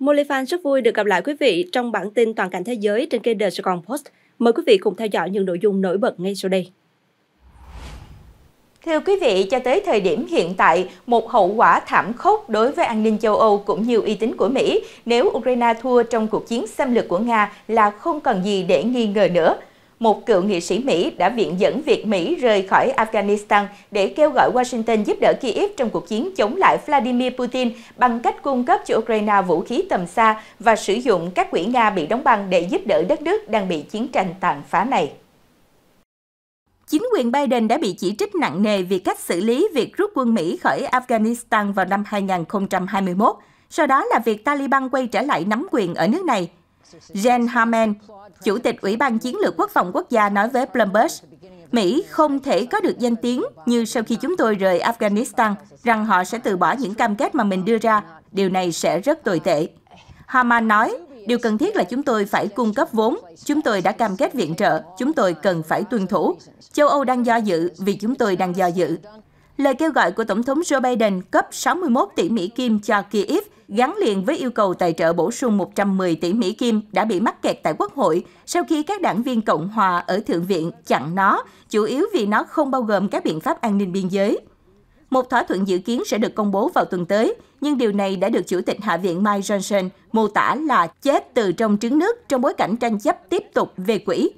Molifan rất vui được gặp lại quý vị trong bản tin toàn cảnh thế giới trên kênh The Saigon Post. Mời quý vị cùng theo dõi những nội dung nổi bật ngay sau đây. Thưa quý vị, cho tới thời điểm hiện tại, một hậu quả thảm khốc đối với an ninh châu Âu cũng như uy tín của Mỹ nếu Ukraine thua trong cuộc chiến xâm lược của Nga là không cần gì để nghi ngờ nữa – một cựu nghị sĩ Mỹ đã viện dẫn việc Mỹ rời khỏi Afghanistan để kêu gọi Washington giúp đỡ Kiev trong cuộc chiến chống lại Vladimir Putin bằng cách cung cấp cho Ukraine vũ khí tầm xa và sử dụng các quỹ Nga bị đóng băng để giúp đỡ đất nước đang bị chiến tranh tàn phá này. Chính quyền Biden đã bị chỉ trích nặng nề vì cách xử lý việc rút quân Mỹ khỏi Afghanistan vào năm 2021, sau đó là việc Taliban quay trở lại nắm quyền ở nước này – Jen Hammond, Chủ tịch Ủy ban Chiến lược Quốc phòng Quốc gia nói với Bloomberg, Mỹ không thể có được danh tiếng như sau khi chúng tôi rời Afghanistan rằng họ sẽ từ bỏ những cam kết mà mình đưa ra. Điều này sẽ rất tồi tệ. Haman nói, điều cần thiết là chúng tôi phải cung cấp vốn. Chúng tôi đã cam kết viện trợ, chúng tôi cần phải tuân thủ. Châu Âu đang do dự vì chúng tôi đang do dự. Lời kêu gọi của Tổng thống Joe Biden cấp 61 tỷ Mỹ Kim cho Kyiv gắn liền với yêu cầu tài trợ bổ sung 110 tỷ Mỹ Kim đã bị mắc kẹt tại Quốc hội sau khi các đảng viên Cộng hòa ở Thượng viện chặn nó, chủ yếu vì nó không bao gồm các biện pháp an ninh biên giới. Một thỏa thuận dự kiến sẽ được công bố vào tuần tới, nhưng điều này đã được Chủ tịch Hạ viện Mike Johnson mô tả là chết từ trong trứng nước trong bối cảnh tranh chấp tiếp tục về quỹ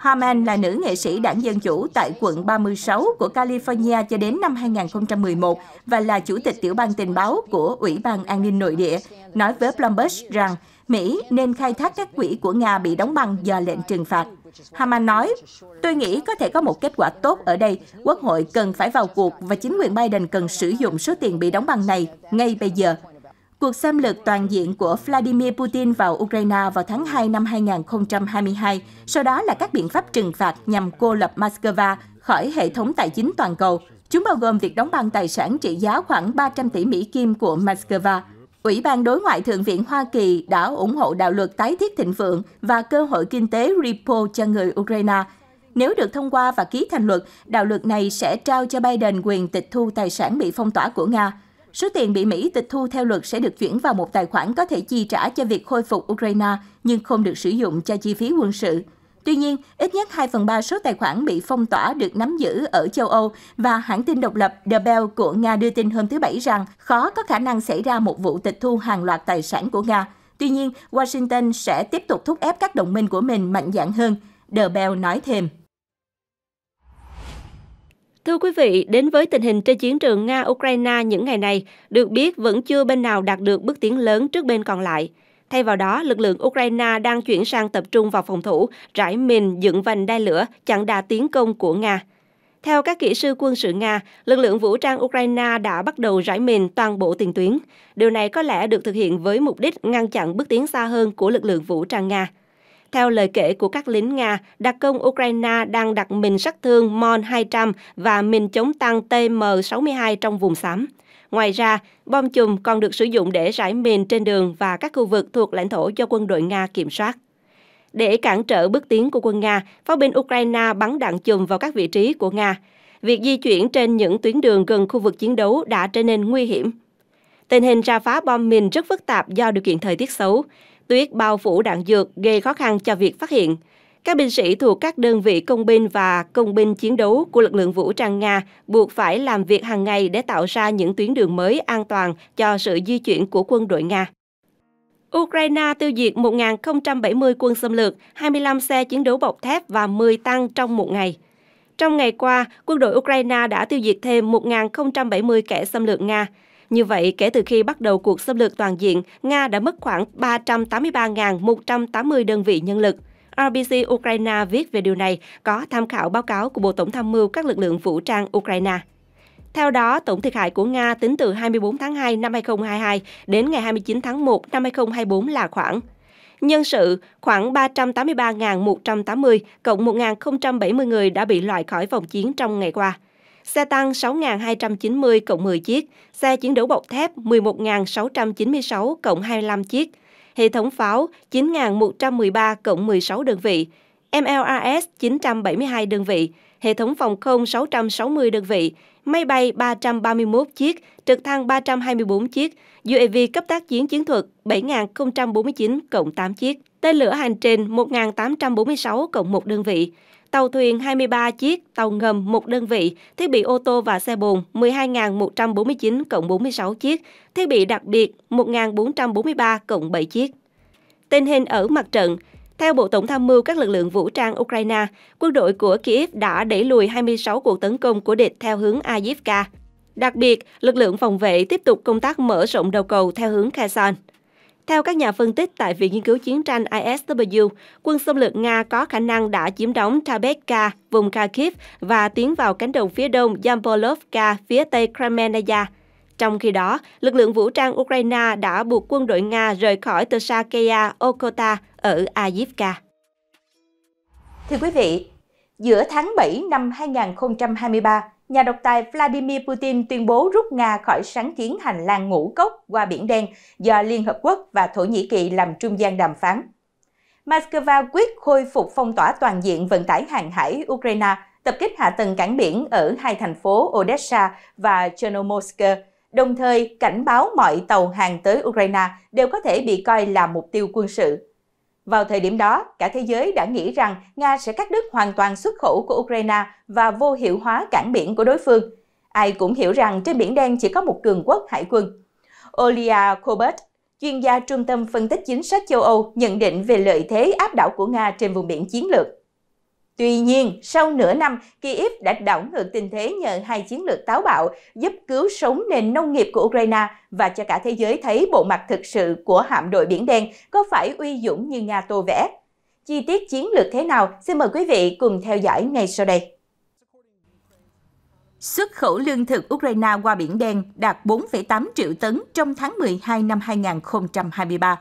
Harman là nữ nghệ sĩ đảng Dân Chủ tại quận 36 của California cho đến năm 2011 và là chủ tịch tiểu bang tình báo của Ủy ban An ninh Nội địa, nói với Bloomberg rằng Mỹ nên khai thác các quỹ của Nga bị đóng băng do lệnh trừng phạt. Haman nói, tôi nghĩ có thể có một kết quả tốt ở đây. Quốc hội cần phải vào cuộc và chính quyền Biden cần sử dụng số tiền bị đóng băng này ngay bây giờ. Cuộc xâm lược toàn diện của Vladimir Putin vào Ukraine vào tháng 2 năm 2022, sau đó là các biện pháp trừng phạt nhằm cô lập Moscow khỏi hệ thống tài chính toàn cầu. Chúng bao gồm việc đóng băng tài sản trị giá khoảng 300 tỷ Mỹ Kim của Moscow. Ủy ban Đối ngoại Thượng viện Hoa Kỳ đã ủng hộ đạo luật tái thiết thịnh vượng và cơ hội kinh tế RIPO cho người Ukraine. Nếu được thông qua và ký thành luật, đạo luật này sẽ trao cho Biden quyền tịch thu tài sản bị phong tỏa của Nga. Số tiền bị Mỹ tịch thu theo luật sẽ được chuyển vào một tài khoản có thể chi trả cho việc khôi phục Ukraine, nhưng không được sử dụng cho chi phí quân sự. Tuy nhiên, ít nhất 2 phần 3 số tài khoản bị phong tỏa được nắm giữ ở châu Âu và hãng tin độc lập The Bell của Nga đưa tin hôm thứ Bảy rằng khó có khả năng xảy ra một vụ tịch thu hàng loạt tài sản của Nga. Tuy nhiên, Washington sẽ tiếp tục thúc ép các đồng minh của mình mạnh dạn hơn, The Bell nói thêm. Thưa quý vị, đến với tình hình trên chiến trường Nga-Ukraine những ngày này, được biết vẫn chưa bên nào đạt được bước tiến lớn trước bên còn lại. Thay vào đó, lực lượng Ukraine đang chuyển sang tập trung vào phòng thủ, rải mìn, dựng vành đai lửa, chặn đà tiến công của Nga. Theo các kỹ sư quân sự Nga, lực lượng vũ trang Ukraine đã bắt đầu rải mìn toàn bộ tiền tuyến. Điều này có lẽ được thực hiện với mục đích ngăn chặn bước tiến xa hơn của lực lượng vũ trang Nga. Theo lời kể của các lính Nga, đặc công Ukraine đang đặt mình sát thương MON-200 và mình chống tăng TM-62 trong vùng xám. Ngoài ra, bom chùm còn được sử dụng để rải mìn trên đường và các khu vực thuộc lãnh thổ do quân đội Nga kiểm soát. Để cản trở bước tiến của quân Nga, pháo binh Ukraine bắn đạn chùm vào các vị trí của Nga. Việc di chuyển trên những tuyến đường gần khu vực chiến đấu đã trở nên nguy hiểm. Tình hình ra phá bom mìn rất phức tạp do điều kiện thời tiết xấu tuyết bao phủ đạn dược gây khó khăn cho việc phát hiện. Các binh sĩ thuộc các đơn vị công binh và công binh chiến đấu của lực lượng vũ trang Nga buộc phải làm việc hàng ngày để tạo ra những tuyến đường mới an toàn cho sự di chuyển của quân đội Nga. Ukraine tiêu diệt 1.070 quân xâm lược, 25 xe chiến đấu bọc thép và 10 tăng trong một ngày. Trong ngày qua, quân đội Ukraine đã tiêu diệt thêm 1.070 kẻ xâm lược Nga. Như vậy, kể từ khi bắt đầu cuộc xâm lược toàn diện, Nga đã mất khoảng 383.180 đơn vị nhân lực. RBC Ukraine viết về điều này có tham khảo báo cáo của Bộ Tổng tham mưu các lực lượng vũ trang Ukraine. Theo đó, tổng thiệt hại của Nga tính từ 24 tháng 2 năm 2022 đến ngày 29 tháng 1 năm 2024 là khoảng Nhân sự, khoảng 383.180 cộng 1.070 người đã bị loại khỏi vòng chiến trong ngày qua xe tăng 6.290 cộng 10 chiếc, xe chiến đấu bọc thép 11.696 cộng 25 chiếc, hệ thống pháo 9.113 cộng 16 đơn vị, MLRS 972 đơn vị, hệ thống phòng không 660 đơn vị, máy bay 331 chiếc, trực thăng 324 chiếc, UAV cấp tác chiến chiến thuật 7.049 cộng 8 chiếc, tên lửa hành trình 1.846 cộng 1 đơn vị, tàu thuyền 23 chiếc, tàu ngầm một đơn vị, thiết bị ô tô và xe bồn 12.149 cộng 46 chiếc, thiết bị đặc biệt 1.443 cộng 7 chiếc. Tình hình ở mặt trận, theo Bộ Tổng tham mưu các lực lượng vũ trang Ukraine, quân đội của Kiev đã đẩy lùi 26 cuộc tấn công của địch theo hướng Avdiivka. Đặc biệt, lực lượng phòng vệ tiếp tục công tác mở rộng đầu cầu theo hướng Kherson. Theo các nhà phân tích tại Viện Nghiên cứu Chiến tranh ISW, quân xâm lược Nga có khả năng đã chiếm đóng Tabekka, vùng Kharkiv và tiến vào cánh đồng phía đông Yampolovka, phía tây Kremenaya. Trong khi đó, lực lượng vũ trang Ukraine đã buộc quân đội Nga rời khỏi Tsarkaya Okota ở Avdiivka. Thưa quý vị, giữa tháng 7 năm 2023, nhà độc tài Vladimir Putin tuyên bố rút Nga khỏi sáng kiến hành lang ngũ cốc qua Biển Đen do Liên Hợp Quốc và Thổ Nhĩ Kỳ làm trung gian đàm phán. Moscow quyết khôi phục phong tỏa toàn diện vận tải hàng hải Ukraine, tập kích hạ tầng cảng biển ở hai thành phố Odessa và Chernomorsk, đồng thời cảnh báo mọi tàu hàng tới Ukraine đều có thể bị coi là mục tiêu quân sự. Vào thời điểm đó, cả thế giới đã nghĩ rằng Nga sẽ cắt đứt hoàn toàn xuất khẩu của Ukraine và vô hiệu hóa cảng biển của đối phương. Ai cũng hiểu rằng trên Biển Đen chỉ có một cường quốc hải quân. Olia Kobert, chuyên gia Trung tâm Phân tích Chính sách châu Âu, nhận định về lợi thế áp đảo của Nga trên vùng biển chiến lược. Tuy nhiên, sau nửa năm, Kyiv đã đảo ngược tình thế nhờ hai chiến lược táo bạo giúp cứu sống nền nông nghiệp của Ukraine và cho cả thế giới thấy bộ mặt thực sự của hạm đội Biển Đen có phải uy dũng như Nga tô vẽ. Chi tiết chiến lược thế nào, xin mời quý vị cùng theo dõi ngay sau đây. Xuất khẩu lương thực Ukraine qua Biển Đen đạt 4,8 triệu tấn trong tháng 12 năm 2023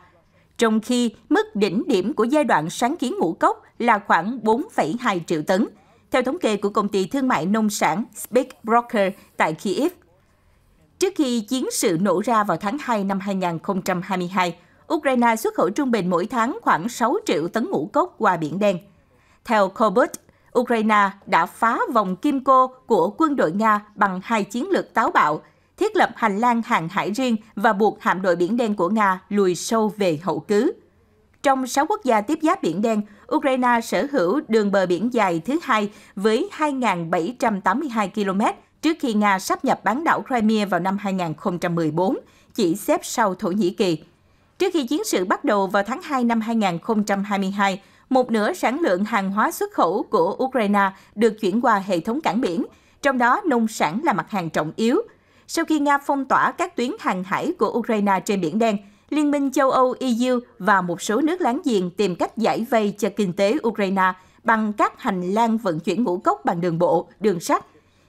trong khi mức đỉnh điểm của giai đoạn sáng kiến ngũ cốc là khoảng 4,2 triệu tấn, theo thống kê của công ty thương mại nông sản Speak Broker tại Kiev. Trước khi chiến sự nổ ra vào tháng 2 năm 2022, Ukraine xuất khẩu trung bình mỗi tháng khoảng 6 triệu tấn ngũ cốc qua Biển Đen. Theo Cobert, Ukraine đã phá vòng kim cô của quân đội Nga bằng hai chiến lược táo bạo thiết lập hành lang hàng hải riêng và buộc hạm đội Biển Đen của Nga lùi sâu về hậu cứ. Trong 6 quốc gia tiếp giáp Biển Đen, Ukraine sở hữu đường bờ biển dài thứ hai với 2.782 km trước khi Nga sắp nhập bán đảo Crimea vào năm 2014, chỉ xếp sau Thổ Nhĩ Kỳ. Trước khi chiến sự bắt đầu vào tháng 2 năm 2022, một nửa sản lượng hàng hóa xuất khẩu của Ukraine được chuyển qua hệ thống cảng biển, trong đó nông sản là mặt hàng trọng yếu – sau khi Nga phong tỏa các tuyến hàng hải của Ukraine trên Biển Đen. Liên minh châu Âu EU và một số nước láng giềng tìm cách giải vây cho kinh tế Ukraine bằng các hành lang vận chuyển ngũ cốc bằng đường bộ, đường sắt.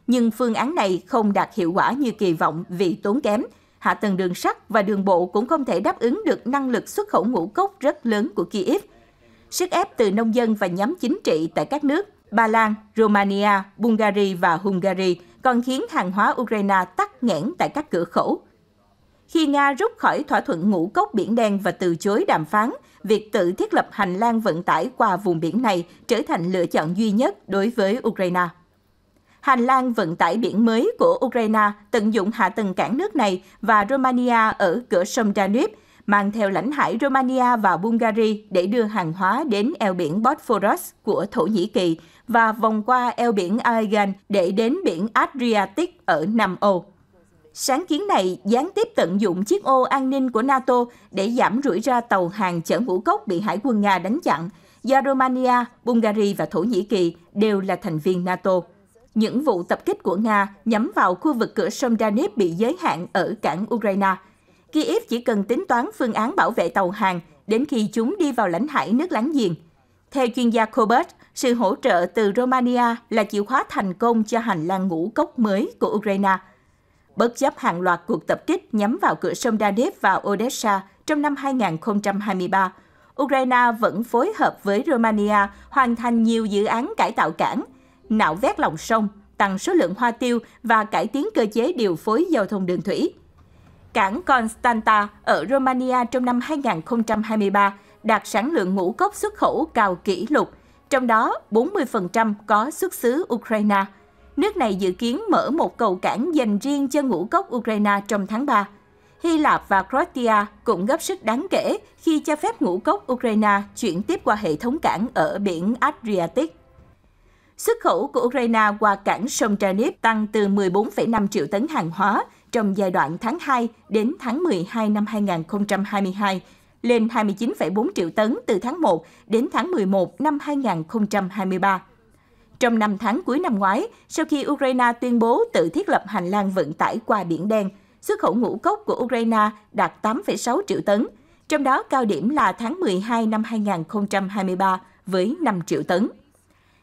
Nhưng phương án này không đạt hiệu quả như kỳ vọng vì tốn kém. Hạ tầng đường sắt và đường bộ cũng không thể đáp ứng được năng lực xuất khẩu ngũ cốc rất lớn của Kyiv. Sức ép từ nông dân và nhóm chính trị tại các nước Ba Lan, Romania, Bulgaria và Hungary – còn khiến hàng hóa Ukraine tắc nghẽn tại các cửa khẩu. Khi Nga rút khỏi thỏa thuận ngũ cốc Biển Đen và từ chối đàm phán, việc tự thiết lập hành lang vận tải qua vùng biển này trở thành lựa chọn duy nhất đối với Ukraine. Hành lang vận tải biển mới của Ukraine tận dụng hạ tầng cảng nước này và Romania ở cửa sông Danube, mang theo lãnh hải Romania và Bulgaria để đưa hàng hóa đến eo biển Bosphorus của Thổ Nhĩ Kỳ và vòng qua eo biển Aegean để đến biển Adriatic ở Nam Âu. Sáng kiến này gián tiếp tận dụng chiếc ô an ninh của NATO để giảm rủi ro tàu hàng chở ngũ cốc bị hải quân Nga đánh chặn, do Romania, Bulgaria và Thổ Nhĩ Kỳ đều là thành viên NATO. Những vụ tập kích của Nga nhắm vào khu vực cửa sông Danube bị giới hạn ở cảng Ukraine. Kiev chỉ cần tính toán phương án bảo vệ tàu hàng đến khi chúng đi vào lãnh hải nước láng giềng. Theo chuyên gia Colbert, sự hỗ trợ từ Romania là chìa khóa thành công cho hành lang ngũ cốc mới của Ukraine. Bất chấp hàng loạt cuộc tập kích nhắm vào cửa sông Danube và Odessa trong năm 2023, Ukraine vẫn phối hợp với Romania hoàn thành nhiều dự án cải tạo cảng, nạo vét lòng sông, tăng số lượng hoa tiêu và cải tiến cơ chế điều phối giao thông đường thủy. Cảng Constanta ở Romania trong năm 2023 đạt sản lượng ngũ cốc xuất khẩu cao kỷ lục trong đó 40% có xuất xứ Ukraine. Nước này dự kiến mở một cầu cảng dành riêng cho ngũ cốc Ukraine trong tháng 3. Hy Lạp và Croatia cũng góp sức đáng kể khi cho phép ngũ cốc Ukraine chuyển tiếp qua hệ thống cảng ở biển Adriatic. Xuất khẩu của Ukraine qua cảng sông Tranip tăng từ 14,5 triệu tấn hàng hóa trong giai đoạn tháng 2 đến tháng 12 năm 2022 lên 29,4 triệu tấn từ tháng 1 đến tháng 11 năm 2023. Trong năm tháng cuối năm ngoái, sau khi Ukraine tuyên bố tự thiết lập hành lang vận tải qua Biển Đen, xuất khẩu ngũ cốc của Ukraine đạt 8,6 triệu tấn, trong đó cao điểm là tháng 12 năm 2023 với 5 triệu tấn.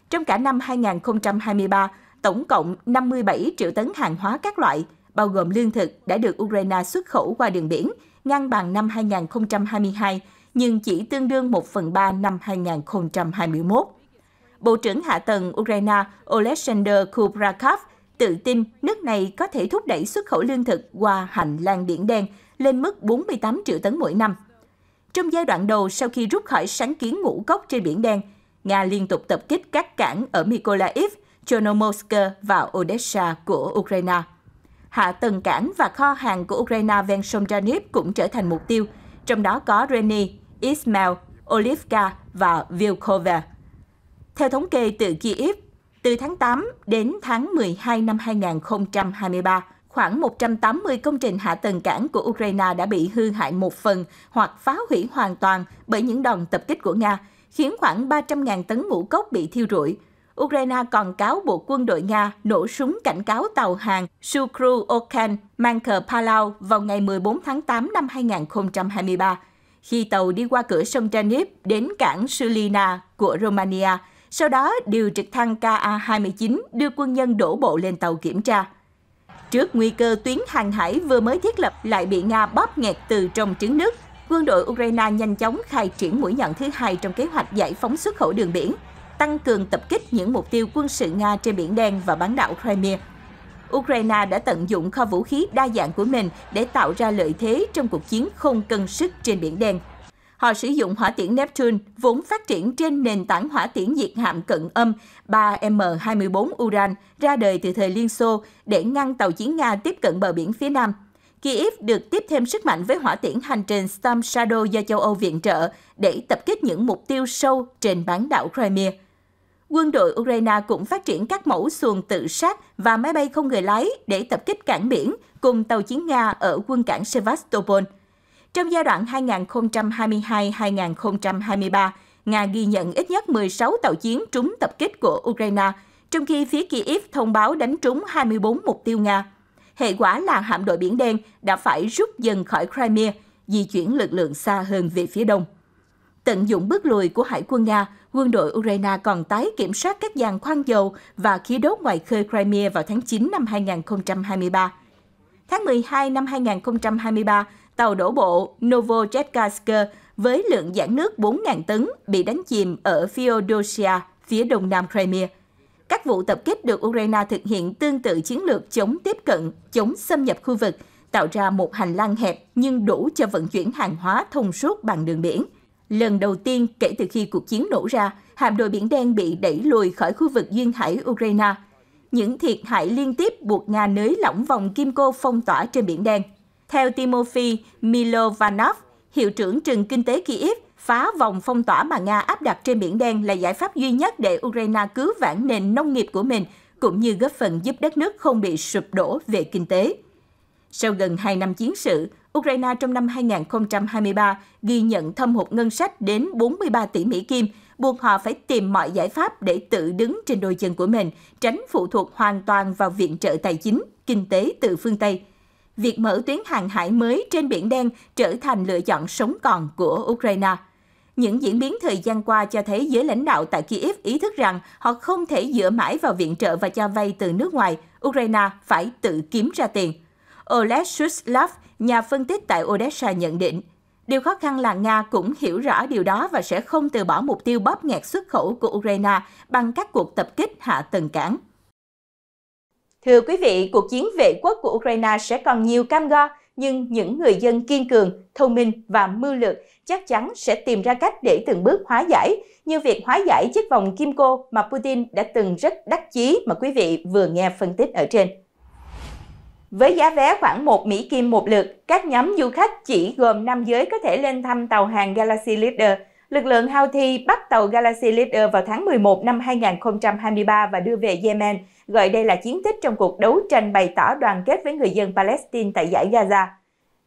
Trong cả năm 2023, tổng cộng 57 triệu tấn hàng hóa các loại, bao gồm lương thực đã được Ukraine xuất khẩu qua đường biển – ngang bằng năm 2022 nhưng chỉ tương đương 1 phần 3 năm 2021. Bộ trưởng Hạ tầng Ukraine Oleksandr Kubrakov tự tin nước này có thể thúc đẩy xuất khẩu lương thực qua hành lang Biển Đen lên mức 48 triệu tấn mỗi năm. Trong giai đoạn đầu sau khi rút khỏi sáng kiến ngũ cốc trên Biển Đen, Nga liên tục tập kích các cảng ở Mykolaiv, Chernomorsk và Odessa của Ukraine hạ tầng cảng và kho hàng của Ukraine ven sông Danube cũng trở thành mục tiêu, trong đó có Reni, Ismail, Olivka và Vilkova. Theo thống kê từ Kyiv, từ tháng 8 đến tháng 12 năm 2023, khoảng 180 công trình hạ tầng cảng của Ukraine đã bị hư hại một phần hoặc phá hủy hoàn toàn bởi những đòn tập kích của Nga, khiến khoảng 300.000 tấn ngũ cốc bị thiêu rụi, Ukraine còn cáo buộc quân đội Nga nổ súng cảnh cáo tàu hàng Sukru Okan mang cờ Palau vào ngày 14 tháng 8 năm 2023, khi tàu đi qua cửa sông Danube đến cảng Sulina của Romania, sau đó điều trực thăng KA-29 đưa quân nhân đổ bộ lên tàu kiểm tra. Trước nguy cơ tuyến hàng hải vừa mới thiết lập lại bị Nga bóp nghẹt từ trong trứng nước, quân đội Ukraine nhanh chóng khai triển mũi nhận thứ hai trong kế hoạch giải phóng xuất khẩu đường biển – tăng cường tập kích những mục tiêu quân sự Nga trên Biển Đen và bán đảo Crimea. Ukraine đã tận dụng kho vũ khí đa dạng của mình để tạo ra lợi thế trong cuộc chiến không cân sức trên Biển Đen. Họ sử dụng hỏa tiễn Neptune, vốn phát triển trên nền tảng hỏa tiễn diệt hạm cận âm 3M24 Uran ra đời từ thời Liên Xô để ngăn tàu chiến Nga tiếp cận bờ biển phía Nam. Kiev được tiếp thêm sức mạnh với hỏa tiễn hành trình Storm Shadow do châu Âu viện trợ để tập kích những mục tiêu sâu trên bán đảo Crimea. Quân đội Ukraine cũng phát triển các mẫu xuồng tự sát và máy bay không người lái để tập kích cảng biển cùng tàu chiến Nga ở quân cảng Sevastopol. Trong giai đoạn 2022-2023, Nga ghi nhận ít nhất 16 tàu chiến trúng tập kích của Ukraine, trong khi phía Kyiv thông báo đánh trúng 24 mục tiêu Nga. Hệ quả là hạm đội Biển Đen đã phải rút dần khỏi Crimea, di chuyển lực lượng xa hơn về phía đông. Tận dụng bước lùi của Hải quân Nga, quân đội Ukraine còn tái kiểm soát các giàn khoan dầu và khí đốt ngoài khơi Crimea vào tháng 9 năm 2023. Tháng 12 năm 2023, tàu đổ bộ Novocherkassk với lượng giãn nước 4.000 tấn bị đánh chìm ở Feodosia, phía đông nam Crimea. Các vụ tập kích được Ukraine thực hiện tương tự chiến lược chống tiếp cận, chống xâm nhập khu vực, tạo ra một hành lang hẹp nhưng đủ cho vận chuyển hàng hóa thông suốt bằng đường biển – Lần đầu tiên kể từ khi cuộc chiến nổ ra, hạm đội Biển Đen bị đẩy lùi khỏi khu vực duyên hải Ukraine. Những thiệt hại liên tiếp buộc Nga nới lỏng vòng kim cô phong tỏa trên Biển Đen. Theo Timofey Milovanov, hiệu trưởng trường kinh tế Kiev, phá vòng phong tỏa mà Nga áp đặt trên Biển Đen là giải pháp duy nhất để Ukraine cứu vãn nền nông nghiệp của mình, cũng như góp phần giúp đất nước không bị sụp đổ về kinh tế. Sau gần 2 năm chiến sự, Ukraine trong năm 2023 ghi nhận thâm hụt ngân sách đến 43 tỷ Mỹ Kim, buộc họ phải tìm mọi giải pháp để tự đứng trên đôi chân của mình, tránh phụ thuộc hoàn toàn vào viện trợ tài chính, kinh tế từ phương Tây. Việc mở tuyến hàng hải mới trên Biển Đen trở thành lựa chọn sống còn của Ukraine. Những diễn biến thời gian qua cho thấy giới lãnh đạo tại Kiev ý thức rằng họ không thể dựa mãi vào viện trợ và cho vay từ nước ngoài, Ukraine phải tự kiếm ra tiền. Oleg Shuslav, Nhà phân tích tại Odessa nhận định, điều khó khăn là Nga cũng hiểu rõ điều đó và sẽ không từ bỏ mục tiêu bóp nghẹt xuất khẩu của Ukraine bằng các cuộc tập kích hạ tầng cảng. Thưa quý vị, cuộc chiến vệ quốc của Ukraine sẽ còn nhiều cam go, nhưng những người dân kiên cường, thông minh và mưu lược chắc chắn sẽ tìm ra cách để từng bước hóa giải, như việc hóa giải chiếc vòng kim cô mà Putin đã từng rất đắc chí mà quý vị vừa nghe phân tích ở trên. Với giá vé khoảng 1 Mỹ Kim một lượt, các nhóm du khách chỉ gồm nam giới có thể lên thăm tàu hàng Galaxy Leader. Lực lượng Houthi bắt tàu Galaxy Leader vào tháng 11 năm 2023 và đưa về Yemen, gọi đây là chiến tích trong cuộc đấu tranh bày tỏ đoàn kết với người dân Palestine tại giải Gaza.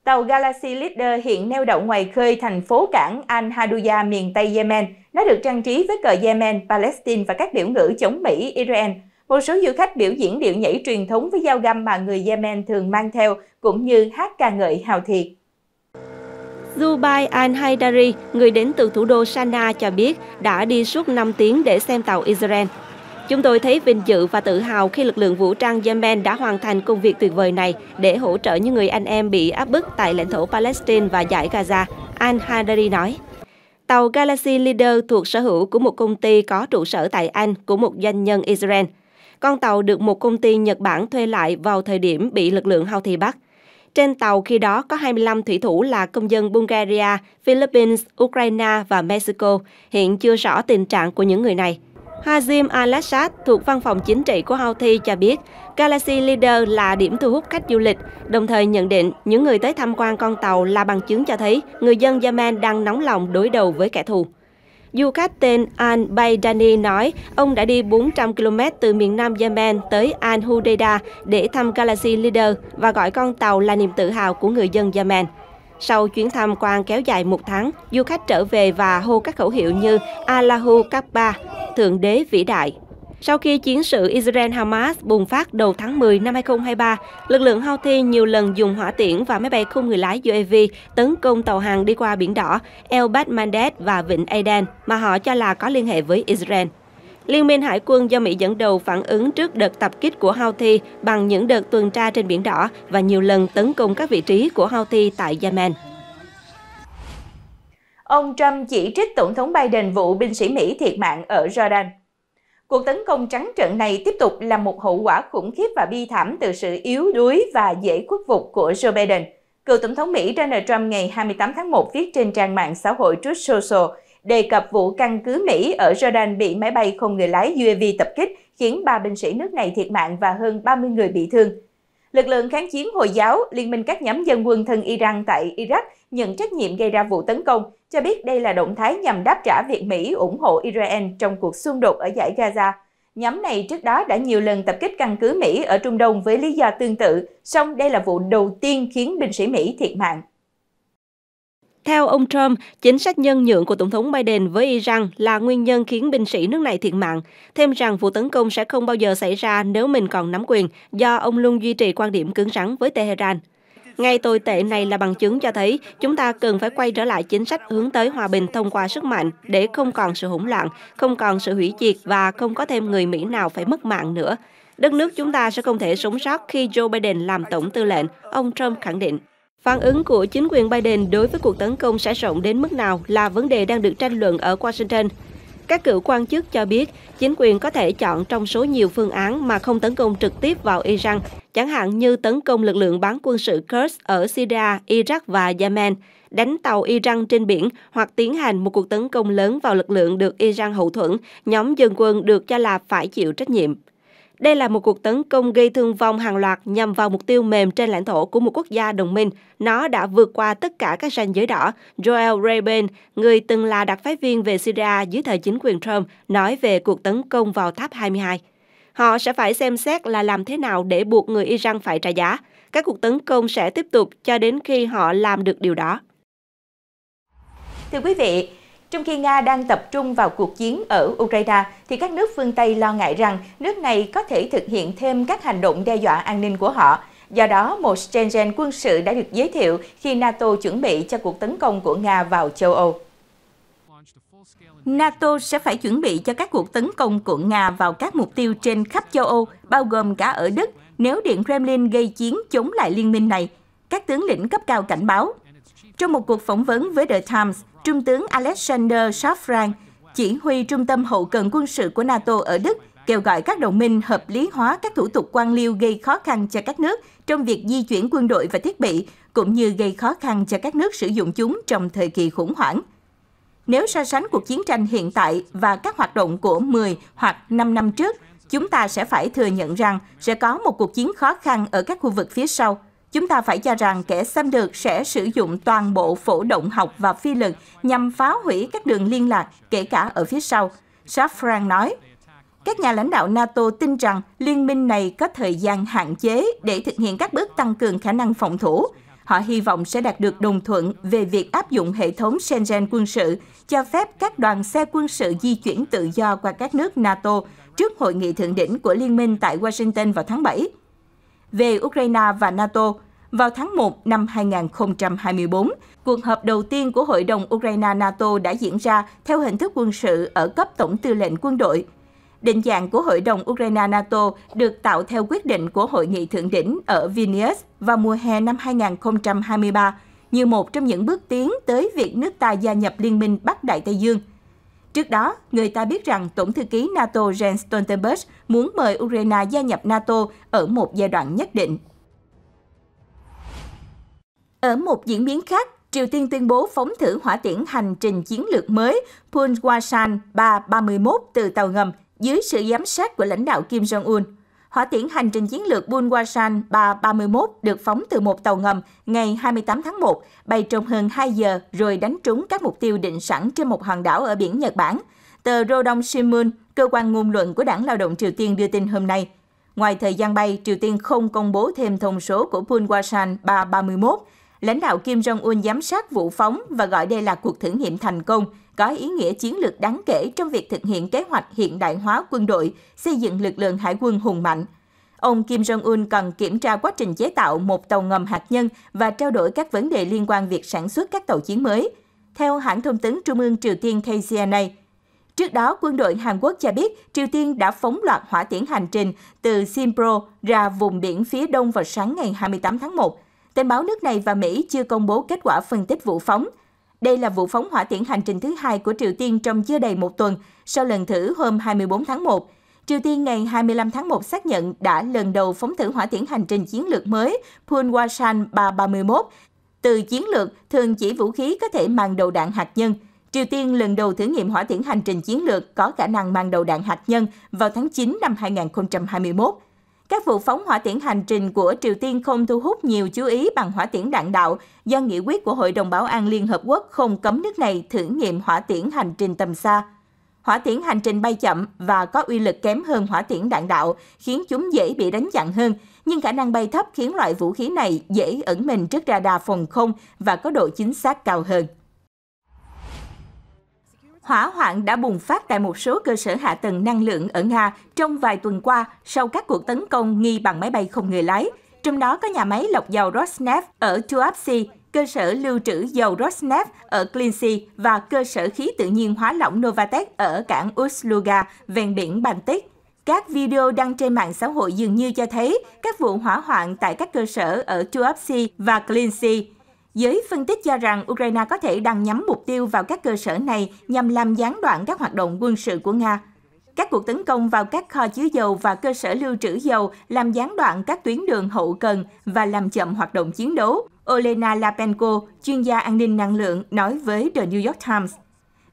Tàu Galaxy Leader hiện neo đậu ngoài khơi thành phố cảng Al Hadouya miền Tây Yemen. Nó được trang trí với cờ Yemen, Palestine và các biểu ngữ chống Mỹ, Israel. Một số du khách biểu diễn điệu nhảy truyền thống với dao găm mà người Yemen thường mang theo, cũng như hát ca ngợi hào thiệt. Dubai Al-Haidari, người đến từ thủ đô Sanaa cho biết đã đi suốt 5 tiếng để xem tàu Israel. Chúng tôi thấy vinh dự và tự hào khi lực lượng vũ trang Yemen đã hoàn thành công việc tuyệt vời này để hỗ trợ những người anh em bị áp bức tại lãnh thổ Palestine và giải Gaza, Al-Hadari nói. Tàu Galaxy Leader thuộc sở hữu của một công ty có trụ sở tại Anh của một doanh nhân Israel – con tàu được một công ty Nhật Bản thuê lại vào thời điểm bị lực lượng Houthi bắt. Trên tàu khi đó có 25 thủy thủ là công dân Bulgaria, Philippines, Ukraine và Mexico. Hiện chưa rõ tình trạng của những người này. Hazim al thuộc văn phòng chính trị của Houthi cho biết Galaxy Leader là điểm thu hút khách du lịch, đồng thời nhận định những người tới tham quan con tàu là bằng chứng cho thấy người dân Yemen đang nóng lòng đối đầu với kẻ thù. Du khách tên Al-Baydani nói ông đã đi 400 km từ miền Nam Yemen tới Al-Hudaida để thăm Galaxy Leader và gọi con tàu là niềm tự hào của người dân Yemen. Sau chuyến tham quan kéo dài một tháng, du khách trở về và hô các khẩu hiệu như Allahu Akbar, Thượng đế vĩ đại. Sau khi chiến sự Israel-Hamas bùng phát đầu tháng 10 năm 2023, lực lượng Houthi nhiều lần dùng hỏa tiễn và máy bay không người lái UAV tấn công tàu hàng đi qua Biển Đỏ El Bab Mandeb và Vịnh Aden mà họ cho là có liên hệ với Israel. Liên minh Hải quân do Mỹ dẫn đầu phản ứng trước đợt tập kích của Houthi bằng những đợt tuần tra trên Biển Đỏ và nhiều lần tấn công các vị trí của Houthi tại Yemen. Ông Trump chỉ trích Tổng thống Biden vụ binh sĩ Mỹ thiệt mạng ở Jordan. Cuộc tấn công trắng trợn này tiếp tục là một hậu quả khủng khiếp và bi thảm từ sự yếu đuối và dễ khuất phục của Joe Biden. Cựu Tổng thống Mỹ Donald Trump ngày 28 tháng 1 viết trên trang mạng xã hội Truth Social đề cập vụ căn cứ Mỹ ở Jordan bị máy bay không người lái UAV tập kích khiến ba binh sĩ nước này thiệt mạng và hơn 30 người bị thương. Lực lượng kháng chiến Hồi giáo, Liên minh các nhóm dân quân thân Iran tại Iraq nhận trách nhiệm gây ra vụ tấn công, cho biết đây là động thái nhằm đáp trả việc Mỹ ủng hộ Israel trong cuộc xung đột ở giải Gaza. Nhóm này trước đó đã nhiều lần tập kích căn cứ Mỹ ở Trung Đông với lý do tương tự, song đây là vụ đầu tiên khiến binh sĩ Mỹ thiệt mạng. Theo ông Trump, chính sách nhân nhượng của Tổng thống Biden với Iran là nguyên nhân khiến binh sĩ nước này thiệt mạng, thêm rằng vụ tấn công sẽ không bao giờ xảy ra nếu mình còn nắm quyền, do ông luôn duy trì quan điểm cứng rắn với Tehran. Ngay tồi tệ này là bằng chứng cho thấy chúng ta cần phải quay trở lại chính sách hướng tới hòa bình thông qua sức mạnh để không còn sự hỗn loạn, không còn sự hủy diệt và không có thêm người Mỹ nào phải mất mạng nữa. Đất nước chúng ta sẽ không thể sống sót khi Joe Biden làm tổng tư lệnh, ông Trump khẳng định. Phản ứng của chính quyền Biden đối với cuộc tấn công sẽ rộng đến mức nào là vấn đề đang được tranh luận ở Washington. Các cựu quan chức cho biết, chính quyền có thể chọn trong số nhiều phương án mà không tấn công trực tiếp vào Iran, chẳng hạn như tấn công lực lượng bán quân sự Kurds ở Syria, Iraq và Yemen, đánh tàu Iran trên biển hoặc tiến hành một cuộc tấn công lớn vào lực lượng được Iran hậu thuẫn, nhóm dân quân được cho là phải chịu trách nhiệm. Đây là một cuộc tấn công gây thương vong hàng loạt nhằm vào mục tiêu mềm trên lãnh thổ của một quốc gia đồng minh. Nó đã vượt qua tất cả các ranh giới đỏ. Joel Rayben, người từng là đặc phái viên về Syria dưới thời chính quyền Trump, nói về cuộc tấn công vào tháp 22. Họ sẽ phải xem xét là làm thế nào để buộc người Iran phải trả giá. Các cuộc tấn công sẽ tiếp tục cho đến khi họ làm được điều đó. Thưa quý vị, trong khi Nga đang tập trung vào cuộc chiến ở Ukraine, thì các nước phương Tây lo ngại rằng nước này có thể thực hiện thêm các hành động đe dọa an ninh của họ. Do đó, một Schengen quân sự đã được giới thiệu khi NATO chuẩn bị cho cuộc tấn công của Nga vào châu Âu. NATO sẽ phải chuẩn bị cho các cuộc tấn công của Nga vào các mục tiêu trên khắp châu Âu, bao gồm cả ở Đức, nếu Điện Kremlin gây chiến chống lại liên minh này, các tướng lĩnh cấp cao cảnh báo. Trong một cuộc phỏng vấn với The Times, Trung tướng Alexander Safran, chỉ huy Trung tâm Hậu cần quân sự của NATO ở Đức, kêu gọi các đồng minh hợp lý hóa các thủ tục quan liêu gây khó khăn cho các nước trong việc di chuyển quân đội và thiết bị, cũng như gây khó khăn cho các nước sử dụng chúng trong thời kỳ khủng hoảng. Nếu so sánh cuộc chiến tranh hiện tại và các hoạt động của 10 hoặc 5 năm trước, chúng ta sẽ phải thừa nhận rằng sẽ có một cuộc chiến khó khăn ở các khu vực phía sau – Chúng ta phải cho rằng kẻ xâm lược sẽ sử dụng toàn bộ phổ động học và phi lực nhằm phá hủy các đường liên lạc, kể cả ở phía sau. Safran nói, các nhà lãnh đạo NATO tin rằng liên minh này có thời gian hạn chế để thực hiện các bước tăng cường khả năng phòng thủ. Họ hy vọng sẽ đạt được đồng thuận về việc áp dụng hệ thống Schengen quân sự, cho phép các đoàn xe quân sự di chuyển tự do qua các nước NATO trước hội nghị thượng đỉnh của liên minh tại Washington vào tháng 7 về Ukraine và NATO vào tháng 1 năm 2024, cuộc họp đầu tiên của Hội đồng Ukraine-NATO đã diễn ra theo hình thức quân sự ở cấp Tổng tư lệnh quân đội. Định dạng của Hội đồng Ukraine-NATO được tạo theo quyết định của Hội nghị Thượng đỉnh ở Vilnius vào mùa hè năm 2023 như một trong những bước tiến tới việc nước ta gia nhập Liên minh Bắc Đại Tây Dương – Trước đó, người ta biết rằng Tổng thư ký NATO Jens Stoltenberg muốn mời Ukraine gia nhập NATO ở một giai đoạn nhất định. Ở một diễn biến khác, Triều Tiên tuyên bố phóng thử hỏa tiễn hành trình chiến lược mới Punwasan 331 từ tàu ngầm dưới sự giám sát của lãnh đạo Kim Jong-un. Hỏa tiễn hành trình chiến lược Bulwasan 331 được phóng từ một tàu ngầm ngày 28 tháng 1, bay trong hơn 2 giờ rồi đánh trúng các mục tiêu định sẵn trên một hòn đảo ở biển Nhật Bản. Tờ Rodong Shimun, cơ quan ngôn luận của Đảng Lao động Triều Tiên đưa tin hôm nay. Ngoài thời gian bay, Triều Tiên không công bố thêm thông số của Bulwasan 331. Lãnh đạo Kim Jong-un giám sát vụ phóng và gọi đây là cuộc thử nghiệm thành công, có ý nghĩa chiến lược đáng kể trong việc thực hiện kế hoạch hiện đại hóa quân đội, xây dựng lực lượng hải quân hùng mạnh. Ông Kim Jong-un cần kiểm tra quá trình chế tạo một tàu ngầm hạt nhân và trao đổi các vấn đề liên quan việc sản xuất các tàu chiến mới. Theo hãng thông tấn Trung ương Triều Tiên KCNA, Trước đó, quân đội Hàn Quốc cho biết Triều Tiên đã phóng loạt hỏa tiễn hành trình từ Simpro ra vùng biển phía đông vào sáng ngày 28 tháng 1. Tên báo nước này và Mỹ chưa công bố kết quả phân tích vụ phóng. Đây là vụ phóng hỏa tiễn hành trình thứ hai của Triều Tiên trong chưa đầy một tuần sau lần thử hôm 24 tháng 1. Triều Tiên ngày 25 tháng 1 xác nhận đã lần đầu phóng thử hỏa tiễn hành trình chiến lược mới Punwasan 331. Từ chiến lược thường chỉ vũ khí có thể mang đầu đạn hạt nhân. Triều Tiên lần đầu thử nghiệm hỏa tiễn hành trình chiến lược có khả năng mang đầu đạn hạt nhân vào tháng 9 năm 2021. Các vụ phóng hỏa tiễn hành trình của Triều Tiên không thu hút nhiều chú ý bằng hỏa tiễn đạn đạo do nghị quyết của Hội đồng Bảo an Liên Hợp Quốc không cấm nước này thử nghiệm hỏa tiễn hành trình tầm xa. Hỏa tiễn hành trình bay chậm và có uy lực kém hơn hỏa tiễn đạn đạo, khiến chúng dễ bị đánh chặn hơn, nhưng khả năng bay thấp khiến loại vũ khí này dễ ẩn mình trước radar phòng không và có độ chính xác cao hơn hỏa hoạn đã bùng phát tại một số cơ sở hạ tầng năng lượng ở Nga trong vài tuần qua sau các cuộc tấn công nghi bằng máy bay không người lái, trong đó có nhà máy lọc dầu Rosneft ở Tuapsi, cơ sở lưu trữ dầu Rosneft ở Klinsi và cơ sở khí tự nhiên hóa lỏng Novatek ở cảng Usluga, ven biển Baltic. Các video đăng trên mạng xã hội dường như cho thấy các vụ hỏa hoạn tại các cơ sở ở Tuapsi và Klinsi Giới phân tích cho rằng Ukraine có thể đang nhắm mục tiêu vào các cơ sở này nhằm làm gián đoạn các hoạt động quân sự của Nga. Các cuộc tấn công vào các kho chứa dầu và cơ sở lưu trữ dầu làm gián đoạn các tuyến đường hậu cần và làm chậm hoạt động chiến đấu, Olena Lapenko, chuyên gia an ninh năng lượng, nói với The New York Times.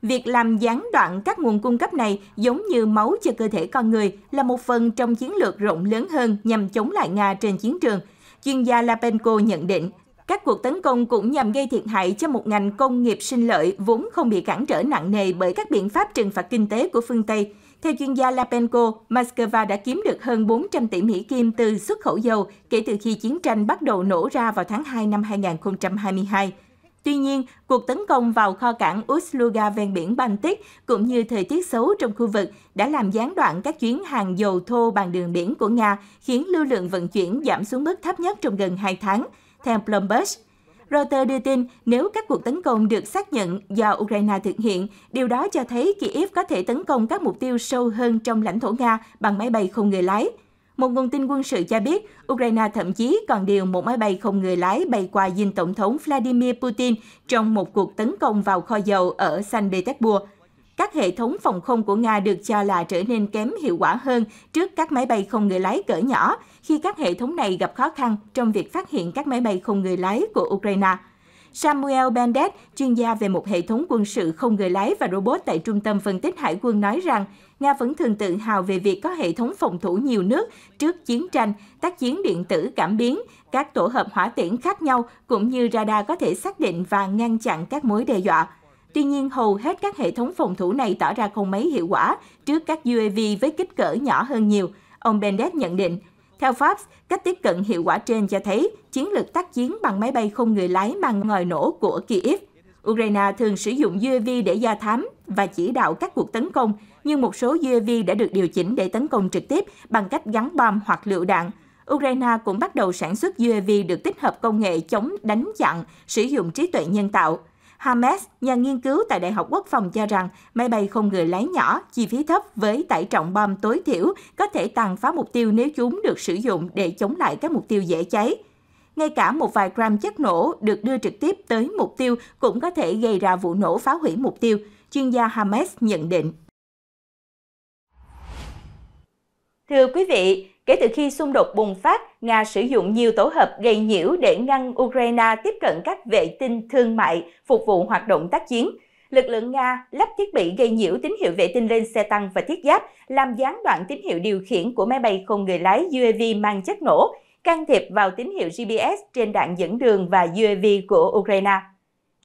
Việc làm gián đoạn các nguồn cung cấp này giống như máu cho cơ thể con người là một phần trong chiến lược rộng lớn hơn nhằm chống lại Nga trên chiến trường. Chuyên gia Lapenko nhận định các cuộc tấn công cũng nhằm gây thiệt hại cho một ngành công nghiệp sinh lợi vốn không bị cản trở nặng nề bởi các biện pháp trừng phạt kinh tế của phương Tây. Theo chuyên gia Lapenko, Moscow đã kiếm được hơn 400 tỷ Mỹ Kim từ xuất khẩu dầu kể từ khi chiến tranh bắt đầu nổ ra vào tháng 2 năm 2022. Tuy nhiên, cuộc tấn công vào kho cảng Usluga ven biển Baltic cũng như thời tiết xấu trong khu vực đã làm gián đoạn các chuyến hàng dầu thô bằng đường biển của Nga, khiến lưu lượng vận chuyển giảm xuống mức thấp nhất trong gần 2 tháng – theo Bloomberg. Reuters đưa tin nếu các cuộc tấn công được xác nhận do Ukraine thực hiện, điều đó cho thấy Kyiv có thể tấn công các mục tiêu sâu hơn trong lãnh thổ Nga bằng máy bay không người lái. Một nguồn tin quân sự cho biết, Ukraine thậm chí còn điều một máy bay không người lái bay qua dinh tổng thống Vladimir Putin trong một cuộc tấn công vào kho dầu ở San Petersburg – các hệ thống phòng không của Nga được cho là trở nên kém hiệu quả hơn trước các máy bay không người lái cỡ nhỏ, khi các hệ thống này gặp khó khăn trong việc phát hiện các máy bay không người lái của Ukraine. Samuel Bendet, chuyên gia về một hệ thống quân sự không người lái và robot tại Trung tâm Phân tích Hải quân nói rằng, Nga vẫn thường tự hào về việc có hệ thống phòng thủ nhiều nước trước chiến tranh, tác chiến điện tử cảm biến, các tổ hợp hỏa tiễn khác nhau cũng như radar có thể xác định và ngăn chặn các mối đe dọa. Tuy nhiên, hầu hết các hệ thống phòng thủ này tỏ ra không mấy hiệu quả trước các UAV với kích cỡ nhỏ hơn nhiều, ông Bendett nhận định. Theo Pháp, cách tiếp cận hiệu quả trên cho thấy chiến lược tác chiến bằng máy bay không người lái mang ngòi nổ của Kiev. Ukraine thường sử dụng UAV để do thám và chỉ đạo các cuộc tấn công, nhưng một số UAV đã được điều chỉnh để tấn công trực tiếp bằng cách gắn bom hoặc lựu đạn. Ukraine cũng bắt đầu sản xuất UAV được tích hợp công nghệ chống đánh chặn, sử dụng trí tuệ nhân tạo. Hames, nhà nghiên cứu tại Đại học Quốc phòng cho rằng máy bay không người lái nhỏ, chi phí thấp với tải trọng bom tối thiểu có thể tàn phá mục tiêu nếu chúng được sử dụng để chống lại các mục tiêu dễ cháy. Ngay cả một vài gram chất nổ được đưa trực tiếp tới mục tiêu cũng có thể gây ra vụ nổ phá hủy mục tiêu, chuyên gia Hames nhận định. Thưa quý vị, Kể từ khi xung đột bùng phát, Nga sử dụng nhiều tổ hợp gây nhiễu để ngăn Ukraine tiếp cận các vệ tinh thương mại phục vụ hoạt động tác chiến. Lực lượng Nga lắp thiết bị gây nhiễu tín hiệu vệ tinh lên xe tăng và thiết giáp, làm gián đoạn tín hiệu điều khiển của máy bay không người lái UAV mang chất nổ, can thiệp vào tín hiệu GPS trên đạn dẫn đường và UAV của Ukraine.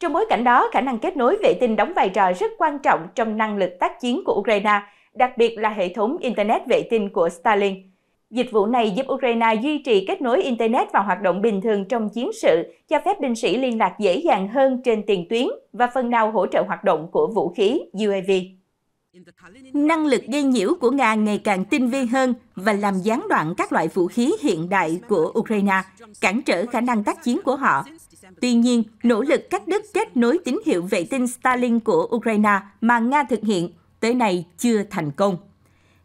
Trong bối cảnh đó, khả năng kết nối vệ tinh đóng vai trò rất quan trọng trong năng lực tác chiến của Ukraine, đặc biệt là hệ thống Internet vệ tinh của Starlink. Dịch vụ này giúp Ukraine duy trì kết nối Internet và hoạt động bình thường trong chiến sự, cho phép binh sĩ liên lạc dễ dàng hơn trên tiền tuyến và phần nào hỗ trợ hoạt động của vũ khí UAV. Năng lực gây nhiễu của Nga ngày càng tinh vi hơn và làm gián đoạn các loại vũ khí hiện đại của Ukraine, cản trở khả năng tác chiến của họ. Tuy nhiên, nỗ lực cắt đứt kết nối tín hiệu vệ tinh Starlink của Ukraine mà Nga thực hiện tới nay chưa thành công.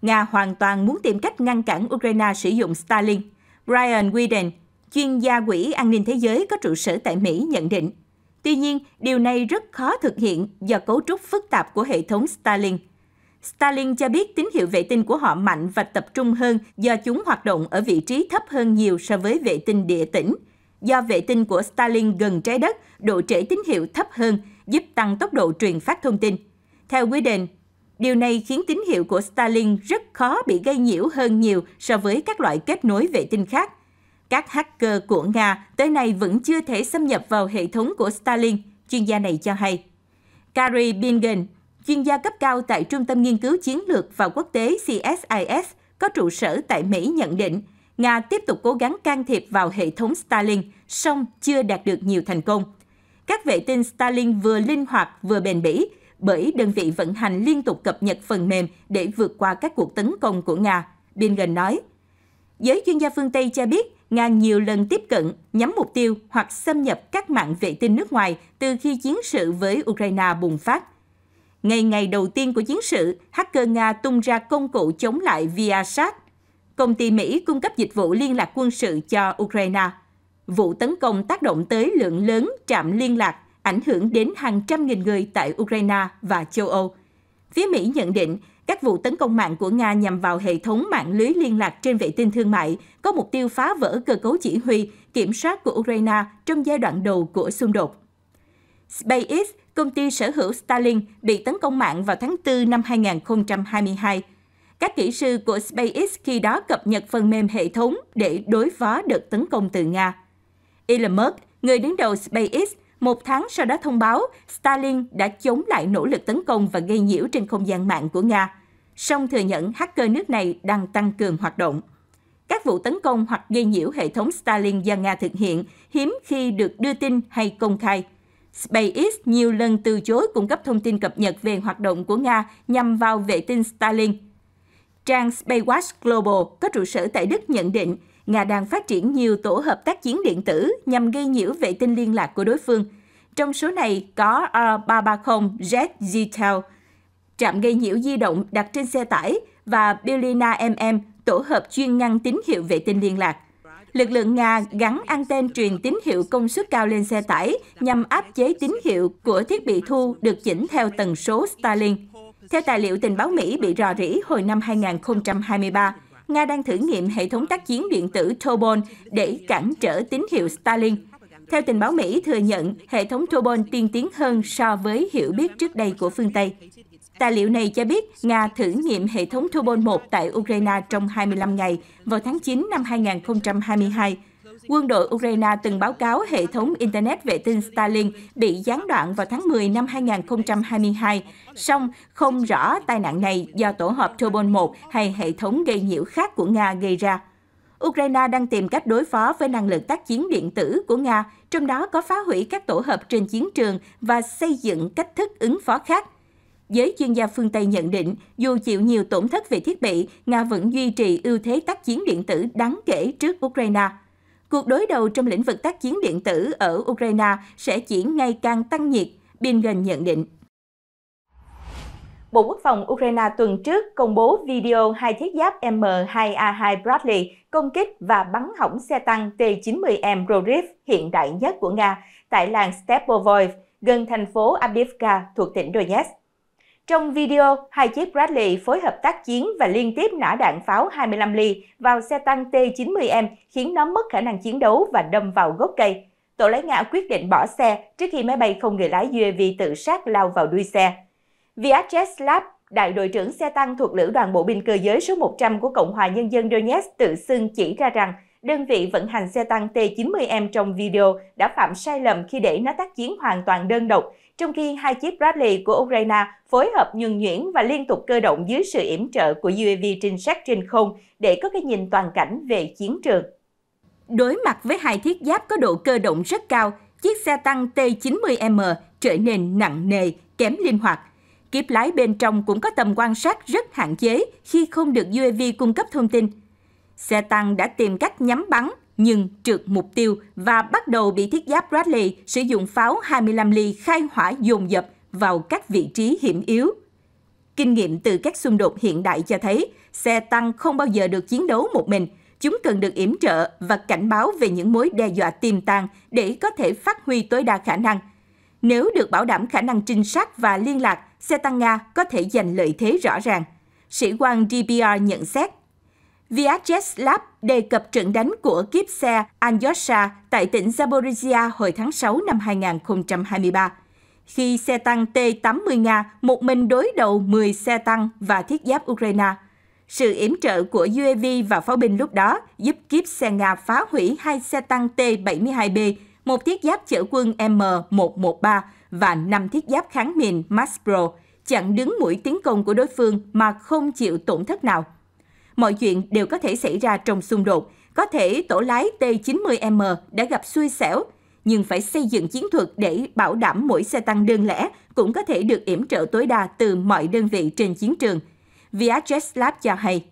Nga hoàn toàn muốn tìm cách ngăn cản Ukraine sử dụng Starlink. Brian Whedon, chuyên gia Quỹ An ninh Thế giới có trụ sở tại Mỹ nhận định. Tuy nhiên, điều này rất khó thực hiện do cấu trúc phức tạp của hệ thống Starlink. Starlink cho biết tín hiệu vệ tinh của họ mạnh và tập trung hơn do chúng hoạt động ở vị trí thấp hơn nhiều so với vệ tinh địa tỉnh. Do vệ tinh của Starlink gần trái đất, độ trễ tín hiệu thấp hơn, giúp tăng tốc độ truyền phát thông tin. Theo quy định, Điều này khiến tín hiệu của Starlink rất khó bị gây nhiễu hơn nhiều so với các loại kết nối vệ tinh khác. Các hacker của Nga tới nay vẫn chưa thể xâm nhập vào hệ thống của Starlink, chuyên gia này cho hay. Gary Bingen, chuyên gia cấp cao tại Trung tâm Nghiên cứu Chiến lược và Quốc tế CSIS, có trụ sở tại Mỹ nhận định, Nga tiếp tục cố gắng can thiệp vào hệ thống Starlink, song chưa đạt được nhiều thành công. Các vệ tinh Starlink vừa linh hoạt vừa bền bỉ, bởi đơn vị vận hành liên tục cập nhật phần mềm để vượt qua các cuộc tấn công của Nga, Bingen nói. Giới chuyên gia phương Tây cho biết, Nga nhiều lần tiếp cận, nhắm mục tiêu hoặc xâm nhập các mạng vệ tinh nước ngoài từ khi chiến sự với Ukraine bùng phát. Ngày ngày đầu tiên của chiến sự, hacker Nga tung ra công cụ chống lại Viasat, công ty Mỹ cung cấp dịch vụ liên lạc quân sự cho Ukraine. Vụ tấn công tác động tới lượng lớn trạm liên lạc ảnh hưởng đến hàng trăm nghìn người tại Ukraine và châu Âu. Phía Mỹ nhận định, các vụ tấn công mạng của Nga nhằm vào hệ thống mạng lưới liên lạc trên vệ tinh thương mại có mục tiêu phá vỡ cơ cấu chỉ huy, kiểm soát của Ukraine trong giai đoạn đầu của xung đột. SpaceX, công ty sở hữu Starlink, bị tấn công mạng vào tháng 4 năm 2022. Các kỹ sư của SpaceX khi đó cập nhật phần mềm hệ thống để đối phó đợt tấn công từ Nga. Elon Musk, người đứng đầu SpaceX, một tháng sau đó thông báo, Stalin đã chống lại nỗ lực tấn công và gây nhiễu trên không gian mạng của Nga, song thừa nhận hacker nước này đang tăng cường hoạt động. Các vụ tấn công hoặc gây nhiễu hệ thống Stalin do Nga thực hiện hiếm khi được đưa tin hay công khai. SpaceX nhiều lần từ chối cung cấp thông tin cập nhật về hoạt động của Nga nhằm vào vệ tinh Starlink. Trang Spacewatch Global có trụ sở tại Đức nhận định Nga đang phát triển nhiều tổ hợp tác chiến điện tử nhằm gây nhiễu vệ tinh liên lạc của đối phương. Trong số này có R330Z Zetel, trạm gây nhiễu di động đặt trên xe tải và Belina MM, tổ hợp chuyên ngăn tín hiệu vệ tinh liên lạc. Lực lượng Nga gắn anten truyền tín hiệu công suất cao lên xe tải nhằm áp chế tín hiệu của thiết bị thu được chỉnh theo tần số Starlink. Theo tài liệu tình báo Mỹ bị rò rỉ hồi năm 2023, Nga đang thử nghiệm hệ thống tác chiến điện tử Tobol để cản trở tín hiệu Stalin. Theo tình báo Mỹ thừa nhận, hệ thống Tobol tiên tiến hơn so với hiểu biết trước đây của phương Tây. Tài liệu này cho biết Nga thử nghiệm hệ thống Tobol 1 tại Ukraine trong 25 ngày vào tháng 9 năm 2022 quân đội Ukraine từng báo cáo hệ thống Internet vệ tinh Starlink bị gián đoạn vào tháng 10 năm 2022. Song, không rõ tai nạn này do tổ hợp Turbon 1 hay hệ thống gây nhiễu khác của Nga gây ra. Ukraine đang tìm cách đối phó với năng lực tác chiến điện tử của Nga, trong đó có phá hủy các tổ hợp trên chiến trường và xây dựng cách thức ứng phó khác. Giới chuyên gia phương Tây nhận định, dù chịu nhiều tổn thất về thiết bị, Nga vẫn duy trì ưu thế tác chiến điện tử đáng kể trước Ukraine. Cuộc đối đầu trong lĩnh vực tác chiến điện tử ở Ukraine sẽ chỉ ngày càng tăng nhiệt, Bingen nhận định. Bộ Quốc phòng Ukraine tuần trước công bố video hai thiết giáp M2A2 Bradley công kích và bắn hỏng xe tăng T-90M Roriv hiện đại nhất của Nga tại làng Stepovoy, gần thành phố Abdivka thuộc tỉnh Donetsk. Trong video, hai chiếc Bradley phối hợp tác chiến và liên tiếp nã đạn pháo 25 ly vào xe tăng T-90M khiến nó mất khả năng chiến đấu và đâm vào gốc cây. Tổ lái ngã quyết định bỏ xe trước khi máy bay không người lái UAV tự sát lao vào đuôi xe. Vyacheslav, đại đội trưởng xe tăng thuộc Lữ đoàn Bộ binh Cơ giới số 100 của Cộng hòa Nhân dân Donetsk tự xưng chỉ ra rằng đơn vị vận hành xe tăng T-90M trong video đã phạm sai lầm khi để nó tác chiến hoàn toàn đơn độc, trong khi hai chiếc Bradley của Ukraine phối hợp nhuần nhuyễn và liên tục cơ động dưới sự yểm trợ của UAV trinh sát trên không để có cái nhìn toàn cảnh về chiến trường. Đối mặt với hai thiết giáp có độ cơ động rất cao, chiếc xe tăng T-90M trở nên nặng nề, kém linh hoạt. Kiếp lái bên trong cũng có tầm quan sát rất hạn chế khi không được UAV cung cấp thông tin – Xe tăng đã tìm cách nhắm bắn nhưng trượt mục tiêu và bắt đầu bị thiết giáp Bradley sử dụng pháo 25 ly khai hỏa dồn dập vào các vị trí hiểm yếu. Kinh nghiệm từ các xung đột hiện đại cho thấy xe tăng không bao giờ được chiến đấu một mình, chúng cần được yểm trợ và cảnh báo về những mối đe dọa tiềm tàng để có thể phát huy tối đa khả năng. Nếu được bảo đảm khả năng trinh sát và liên lạc, xe tăng Nga có thể giành lợi thế rõ ràng. Sĩ quan DPR nhận xét Vietjet Lab đề cập trận đánh của kiếp xe Alyosha tại tỉnh Zaporizhia hồi tháng 6 năm 2023, khi xe tăng T-80 Nga một mình đối đầu 10 xe tăng và thiết giáp Ukraine. Sự yểm trợ của UAV và pháo binh lúc đó giúp kiếp xe Nga phá hủy hai xe tăng T-72B, một thiết giáp chở quân M113 và năm thiết giáp kháng mìn Maspro, chặn đứng mũi tiến công của đối phương mà không chịu tổn thất nào mọi chuyện đều có thể xảy ra trong xung đột. Có thể tổ lái T90M đã gặp xui xẻo, nhưng phải xây dựng chiến thuật để bảo đảm mỗi xe tăng đơn lẻ cũng có thể được yểm trợ tối đa từ mọi đơn vị trên chiến trường. Vyacheslav Lab cho hay.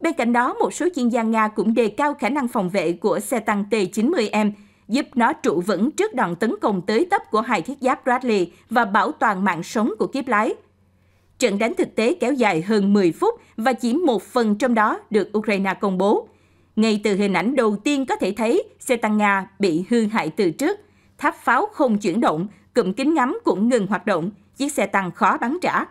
Bên cạnh đó, một số chuyên gia Nga cũng đề cao khả năng phòng vệ của xe tăng T-90M, giúp nó trụ vững trước đòn tấn công tới tấp của hai thiết giáp Bradley và bảo toàn mạng sống của kiếp lái. Trận đánh thực tế kéo dài hơn 10 phút và chỉ một phần trong đó được Ukraine công bố. Ngay từ hình ảnh đầu tiên có thể thấy xe tăng Nga bị hư hại từ trước. Tháp pháo không chuyển động, cụm kính ngắm cũng ngừng hoạt động, chiếc xe tăng khó bắn trả.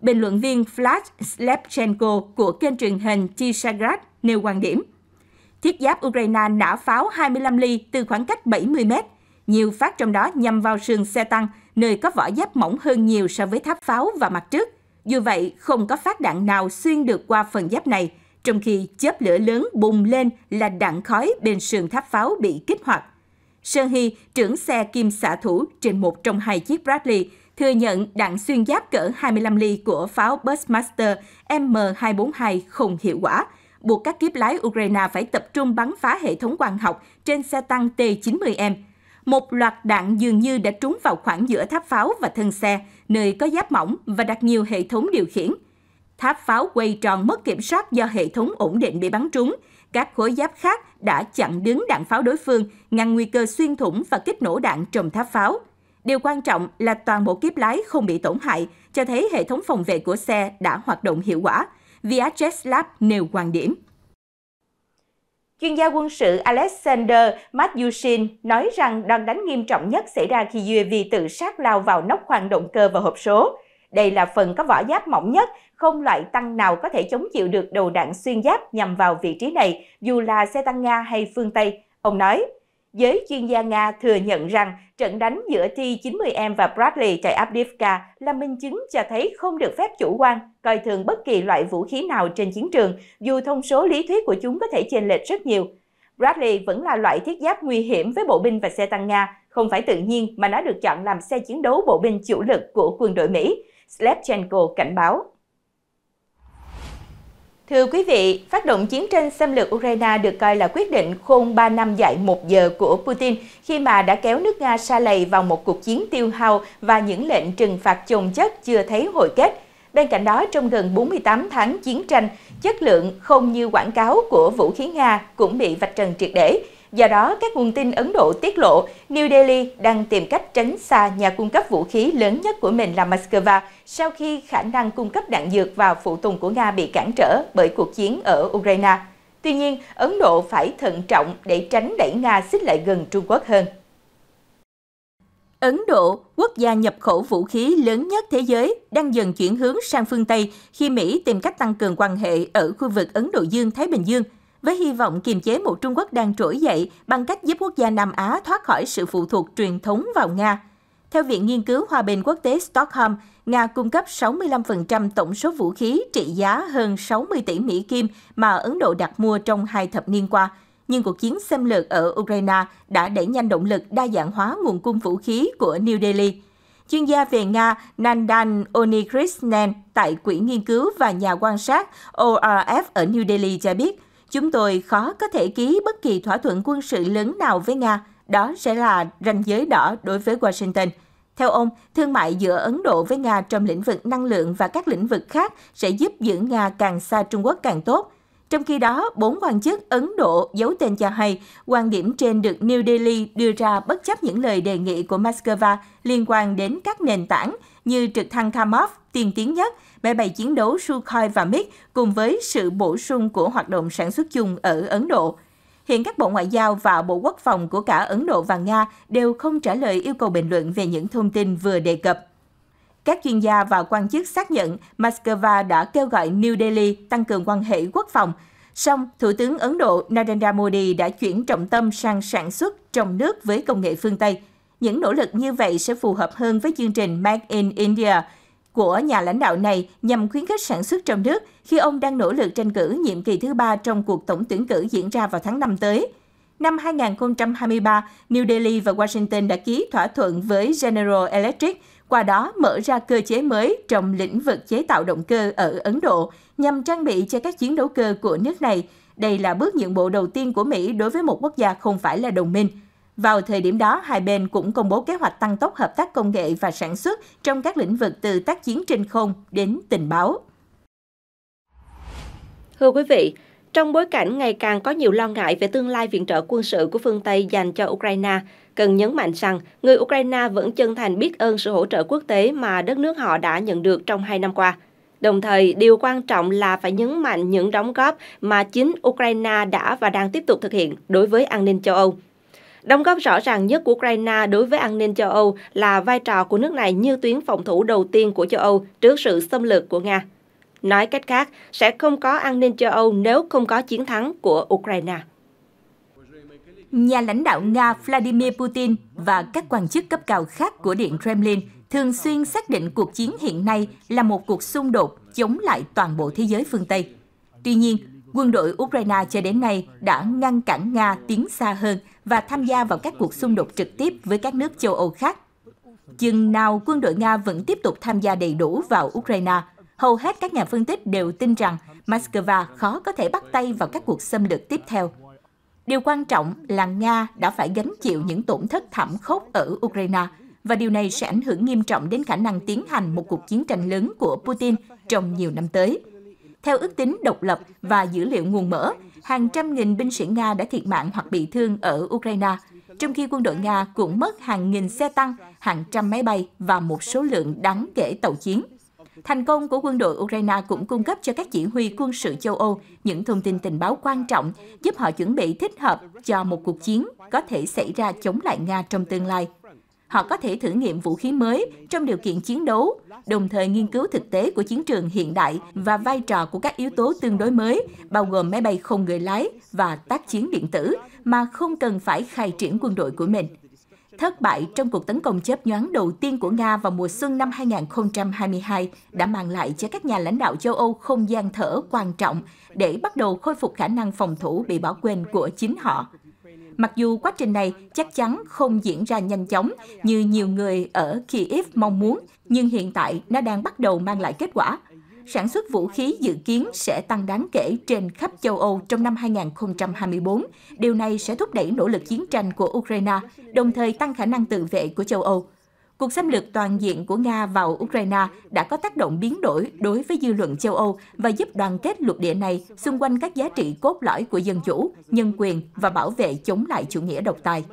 Bình luận viên Vlad Slepchenko của kênh truyền hình Tisagrat nêu quan điểm. Thiết giáp Ukraine nã pháo 25 ly từ khoảng cách 70 mét. Nhiều phát trong đó nhằm vào sườn xe tăng, nơi có vỏ giáp mỏng hơn nhiều so với tháp pháo và mặt trước – dù vậy, không có phát đạn nào xuyên được qua phần giáp này, trong khi chớp lửa lớn bùng lên là đạn khói bên sườn tháp pháo bị kích hoạt. Sơn Hy, trưởng xe kim xạ thủ trên một trong hai chiếc Bradley, thừa nhận đạn xuyên giáp cỡ 25 ly của pháo Burstmaster M242 không hiệu quả, buộc các kiếp lái Ukraine phải tập trung bắn phá hệ thống quan học trên xe tăng T-90M. Một loạt đạn dường như đã trúng vào khoảng giữa tháp pháo và thân xe, nơi có giáp mỏng và đặt nhiều hệ thống điều khiển. Tháp pháo quay tròn mất kiểm soát do hệ thống ổn định bị bắn trúng. Các khối giáp khác đã chặn đứng đạn pháo đối phương, ngăn nguy cơ xuyên thủng và kích nổ đạn trùm tháp pháo. Điều quan trọng là toàn bộ kiếp lái không bị tổn hại, cho thấy hệ thống phòng vệ của xe đã hoạt động hiệu quả. Viajet Lab nêu quan điểm. Chuyên gia quân sự Alexander Matyushin nói rằng đòn đánh nghiêm trọng nhất xảy ra khi UAV tự sát lao vào nóc khoang động cơ và hộp số. Đây là phần có vỏ giáp mỏng nhất, không loại tăng nào có thể chống chịu được đầu đạn xuyên giáp nhằm vào vị trí này, dù là xe tăng Nga hay phương Tây, ông nói. Giới chuyên gia Nga thừa nhận rằng trận đánh giữa T-90M và Bradley tại Abdivka là minh chứng cho thấy không được phép chủ quan, coi thường bất kỳ loại vũ khí nào trên chiến trường, dù thông số lý thuyết của chúng có thể chênh lệch rất nhiều. Bradley vẫn là loại thiết giáp nguy hiểm với bộ binh và xe tăng Nga, không phải tự nhiên mà nó được chọn làm xe chiến đấu bộ binh chủ lực của quân đội Mỹ, Slepchenko cảnh báo. Thưa quý vị, phát động chiến tranh xâm lược Ukraine được coi là quyết định khôn 3 năm dạy 1 giờ của Putin khi mà đã kéo nước Nga xa lầy vào một cuộc chiến tiêu hao và những lệnh trừng phạt chồng chất chưa thấy hồi kết. Bên cạnh đó, trong gần 48 tháng chiến tranh, chất lượng không như quảng cáo của vũ khí Nga cũng bị vạch trần triệt để. Do đó, các nguồn tin Ấn Độ tiết lộ New Delhi đang tìm cách tránh xa nhà cung cấp vũ khí lớn nhất của mình là Moscow sau khi khả năng cung cấp đạn dược và phụ tùng của Nga bị cản trở bởi cuộc chiến ở Ukraine. Tuy nhiên, Ấn Độ phải thận trọng để tránh đẩy Nga xích lại gần Trung Quốc hơn. Ấn Độ, quốc gia nhập khẩu vũ khí lớn nhất thế giới, đang dần chuyển hướng sang phương Tây khi Mỹ tìm cách tăng cường quan hệ ở khu vực Ấn Độ Dương-Thái Bình Dương – với hy vọng kiềm chế một Trung Quốc đang trỗi dậy bằng cách giúp quốc gia Nam Á thoát khỏi sự phụ thuộc truyền thống vào Nga. Theo Viện Nghiên cứu Hòa bình Quốc tế Stockholm, Nga cung cấp 65% tổng số vũ khí trị giá hơn 60 tỷ Mỹ Kim mà Ấn Độ đặt mua trong hai thập niên qua. Nhưng cuộc chiến xâm lược ở Ukraine đã đẩy nhanh động lực đa dạng hóa nguồn cung vũ khí của New Delhi. Chuyên gia về Nga Nandan Onikrishnan tại Quỹ Nghiên cứu và Nhà quan sát ORF ở New Delhi cho biết – Chúng tôi khó có thể ký bất kỳ thỏa thuận quân sự lớn nào với Nga, đó sẽ là ranh giới đỏ đối với Washington. Theo ông, thương mại giữa Ấn Độ với Nga trong lĩnh vực năng lượng và các lĩnh vực khác sẽ giúp giữ Nga càng xa Trung Quốc càng tốt – trong khi đó, bốn quan chức Ấn Độ giấu tên cho hay quan điểm trên được New Delhi đưa ra bất chấp những lời đề nghị của Moscow liên quan đến các nền tảng như trực thăng Kamov tiên tiến nhất, máy bay chiến đấu Sukhoi và MiG cùng với sự bổ sung của hoạt động sản xuất chung ở Ấn Độ. Hiện các Bộ Ngoại giao và Bộ Quốc phòng của cả Ấn Độ và Nga đều không trả lời yêu cầu bình luận về những thông tin vừa đề cập. Các chuyên gia và quan chức xác nhận Moscow đã kêu gọi New Delhi tăng cường quan hệ quốc phòng. Song, Thủ tướng Ấn Độ Narendra Modi đã chuyển trọng tâm sang sản xuất trong nước với công nghệ phương Tây. Những nỗ lực như vậy sẽ phù hợp hơn với chương trình Make in India của nhà lãnh đạo này nhằm khuyến khích sản xuất trong nước khi ông đang nỗ lực tranh cử nhiệm kỳ thứ ba trong cuộc tổng tuyển cử diễn ra vào tháng 5 tới. Năm 2023, New Delhi và Washington đã ký thỏa thuận với General Electric qua đó mở ra cơ chế mới trong lĩnh vực chế tạo động cơ ở Ấn Độ nhằm trang bị cho các chiến đấu cơ của nước này. Đây là bước nhượng bộ đầu tiên của Mỹ đối với một quốc gia không phải là đồng minh. Vào thời điểm đó, hai bên cũng công bố kế hoạch tăng tốc hợp tác công nghệ và sản xuất trong các lĩnh vực từ tác chiến trên không đến tình báo. Thưa quý vị, trong bối cảnh ngày càng có nhiều lo ngại về tương lai viện trợ quân sự của phương Tây dành cho Ukraine, cần nhấn mạnh rằng người Ukraine vẫn chân thành biết ơn sự hỗ trợ quốc tế mà đất nước họ đã nhận được trong hai năm qua. Đồng thời, điều quan trọng là phải nhấn mạnh những đóng góp mà chính Ukraine đã và đang tiếp tục thực hiện đối với an ninh châu Âu. Đóng góp rõ ràng nhất của Ukraine đối với an ninh châu Âu là vai trò của nước này như tuyến phòng thủ đầu tiên của châu Âu trước sự xâm lược của Nga. Nói cách khác, sẽ không có an ninh châu Âu nếu không có chiến thắng của Ukraine nhà lãnh đạo Nga Vladimir Putin và các quan chức cấp cao khác của Điện Kremlin thường xuyên xác định cuộc chiến hiện nay là một cuộc xung đột chống lại toàn bộ thế giới phương Tây. Tuy nhiên, quân đội Ukraine cho đến nay đã ngăn cản Nga tiến xa hơn và tham gia vào các cuộc xung đột trực tiếp với các nước châu Âu khác. Chừng nào quân đội Nga vẫn tiếp tục tham gia đầy đủ vào Ukraine, hầu hết các nhà phân tích đều tin rằng Moscow khó có thể bắt tay vào các cuộc xâm lược tiếp theo. Điều quan trọng là Nga đã phải gánh chịu những tổn thất thảm khốc ở Ukraine và điều này sẽ ảnh hưởng nghiêm trọng đến khả năng tiến hành một cuộc chiến tranh lớn của Putin trong nhiều năm tới. Theo ước tính độc lập và dữ liệu nguồn mở, hàng trăm nghìn binh sĩ Nga đã thiệt mạng hoặc bị thương ở Ukraine, trong khi quân đội Nga cũng mất hàng nghìn xe tăng, hàng trăm máy bay và một số lượng đáng kể tàu chiến. Thành công của quân đội Ukraine cũng cung cấp cho các chỉ huy quân sự châu Âu những thông tin tình báo quan trọng, giúp họ chuẩn bị thích hợp cho một cuộc chiến có thể xảy ra chống lại Nga trong tương lai. Họ có thể thử nghiệm vũ khí mới trong điều kiện chiến đấu, đồng thời nghiên cứu thực tế của chiến trường hiện đại và vai trò của các yếu tố tương đối mới, bao gồm máy bay không người lái và tác chiến điện tử, mà không cần phải khai triển quân đội của mình thất bại trong cuộc tấn công chớp nhoáng đầu tiên của Nga vào mùa xuân năm 2022 đã mang lại cho các nhà lãnh đạo châu Âu không gian thở quan trọng để bắt đầu khôi phục khả năng phòng thủ bị bỏ quên của chính họ. Mặc dù quá trình này chắc chắn không diễn ra nhanh chóng như nhiều người ở Kiev mong muốn, nhưng hiện tại nó đang bắt đầu mang lại kết quả sản xuất vũ khí dự kiến sẽ tăng đáng kể trên khắp châu Âu trong năm 2024. Điều này sẽ thúc đẩy nỗ lực chiến tranh của Ukraine, đồng thời tăng khả năng tự vệ của châu Âu. Cuộc xâm lược toàn diện của Nga vào Ukraine đã có tác động biến đổi đối với dư luận châu Âu và giúp đoàn kết lục địa này xung quanh các giá trị cốt lõi của dân chủ, nhân quyền và bảo vệ chống lại chủ nghĩa độc tài.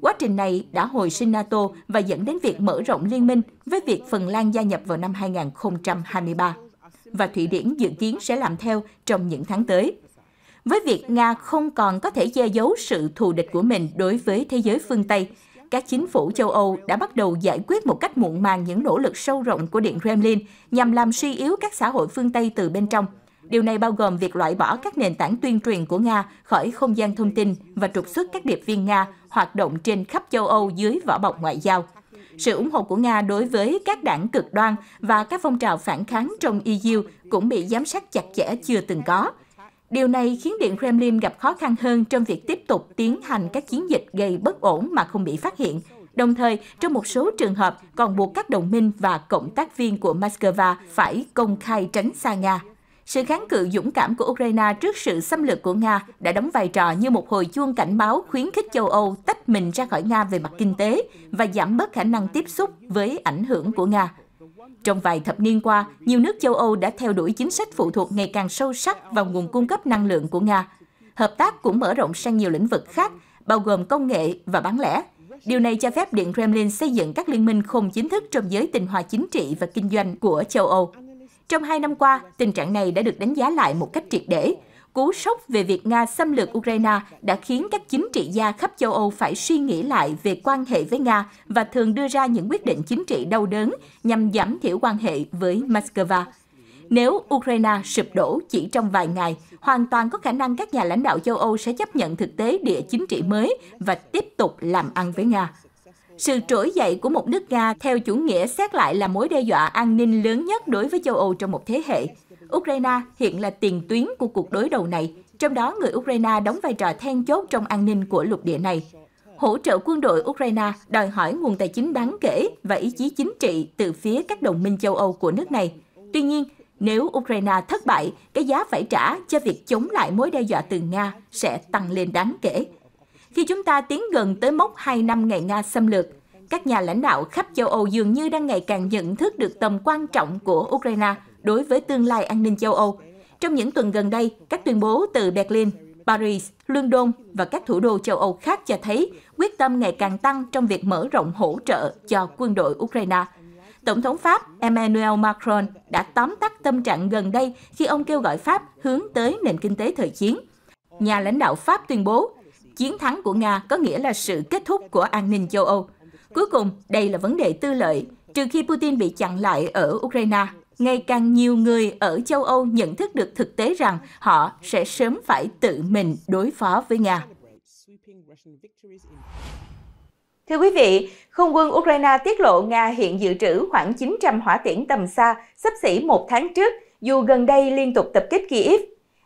Quá trình này đã hồi sinh NATO và dẫn đến việc mở rộng liên minh với việc Phần Lan gia nhập vào năm 2023 và Thụy Điển dự kiến sẽ làm theo trong những tháng tới. Với việc Nga không còn có thể che giấu sự thù địch của mình đối với thế giới phương Tây, các chính phủ châu Âu đã bắt đầu giải quyết một cách muộn màng những nỗ lực sâu rộng của Điện Kremlin nhằm làm suy yếu các xã hội phương Tây từ bên trong. Điều này bao gồm việc loại bỏ các nền tảng tuyên truyền của Nga khỏi không gian thông tin và trục xuất các điệp viên Nga hoạt động trên khắp châu Âu dưới vỏ bọc ngoại giao. Sự ủng hộ của Nga đối với các đảng cực đoan và các phong trào phản kháng trong EU cũng bị giám sát chặt chẽ chưa từng có. Điều này khiến Điện Kremlin gặp khó khăn hơn trong việc tiếp tục tiến hành các chiến dịch gây bất ổn mà không bị phát hiện, đồng thời trong một số trường hợp còn buộc các đồng minh và cộng tác viên của Moscow phải công khai tránh xa Nga. Sự kháng cự dũng cảm của Ukraine trước sự xâm lược của Nga đã đóng vai trò như một hồi chuông cảnh báo khuyến khích châu Âu tách mình ra khỏi Nga về mặt kinh tế và giảm bớt khả năng tiếp xúc với ảnh hưởng của Nga. Trong vài thập niên qua, nhiều nước châu Âu đã theo đuổi chính sách phụ thuộc ngày càng sâu sắc vào nguồn cung cấp năng lượng của Nga. Hợp tác cũng mở rộng sang nhiều lĩnh vực khác, bao gồm công nghệ và bán lẻ. Điều này cho phép Điện Kremlin xây dựng các liên minh không chính thức trong giới tình hòa chính trị và kinh doanh của châu Âu. Trong hai năm qua, tình trạng này đã được đánh giá lại một cách triệt để. Cú sốc về việc Nga xâm lược Ukraine đã khiến các chính trị gia khắp châu Âu phải suy nghĩ lại về quan hệ với Nga và thường đưa ra những quyết định chính trị đau đớn nhằm giảm thiểu quan hệ với Moscow. Nếu Ukraine sụp đổ chỉ trong vài ngày, hoàn toàn có khả năng các nhà lãnh đạo châu Âu sẽ chấp nhận thực tế địa chính trị mới và tiếp tục làm ăn với Nga. Sự trỗi dậy của một nước Nga theo chủ nghĩa xét lại là mối đe dọa an ninh lớn nhất đối với châu Âu trong một thế hệ. Ukraine hiện là tiền tuyến của cuộc đối đầu này, trong đó người Ukraine đóng vai trò then chốt trong an ninh của lục địa này. Hỗ trợ quân đội Ukraine đòi hỏi nguồn tài chính đáng kể và ý chí chính trị từ phía các đồng minh châu Âu của nước này. Tuy nhiên, nếu Ukraine thất bại, cái giá phải trả cho việc chống lại mối đe dọa từ Nga sẽ tăng lên đáng kể. Khi chúng ta tiến gần tới mốc 2 năm ngày Nga xâm lược, các nhà lãnh đạo khắp châu Âu dường như đang ngày càng nhận thức được tầm quan trọng của Ukraine đối với tương lai an ninh châu Âu. Trong những tuần gần đây, các tuyên bố từ Berlin, Paris, London và các thủ đô châu Âu khác cho thấy quyết tâm ngày càng tăng trong việc mở rộng hỗ trợ cho quân đội Ukraine. Tổng thống Pháp Emmanuel Macron đã tóm tắt tâm trạng gần đây khi ông kêu gọi Pháp hướng tới nền kinh tế thời chiến. Nhà lãnh đạo Pháp tuyên bố chiến thắng của Nga có nghĩa là sự kết thúc của an ninh châu Âu. Cuối cùng, đây là vấn đề tư lợi, trừ khi Putin bị chặn lại ở Ukraine. Ngày càng nhiều người ở châu Âu nhận thức được thực tế rằng họ sẽ sớm phải tự mình đối phó với Nga. Thưa quý vị, không quân Ukraine tiết lộ Nga hiện dự trữ khoảng 900 hỏa tiễn tầm xa, sắp xỉ một tháng trước, dù gần đây liên tục tập kích Kyiv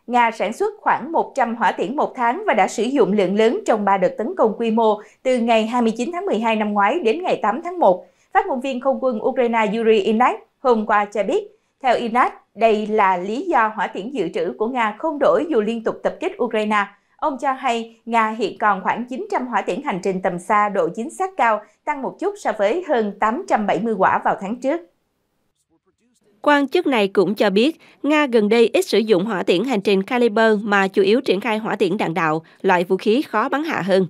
Nga sản xuất khoảng 100 hỏa tiễn một tháng và đã sử dụng lượng lớn trong 3 đợt tấn công quy mô từ ngày 29 tháng 12 năm ngoái đến ngày 8 tháng 1. Phát ngôn viên không quân Ukraine Yuri Inat hôm qua cho biết, theo Inat, đây là lý do hỏa tiễn dự trữ của Nga không đổi dù liên tục tập kích Ukraine. Ông cho hay Nga hiện còn khoảng 900 hỏa tiễn hành trình tầm xa độ chính xác cao, tăng một chút so với hơn 870 quả vào tháng trước. Quan chức này cũng cho biết, Nga gần đây ít sử dụng hỏa tiễn hành trình caliber mà chủ yếu triển khai hỏa tiễn đạn đạo, loại vũ khí khó bắn hạ hơn.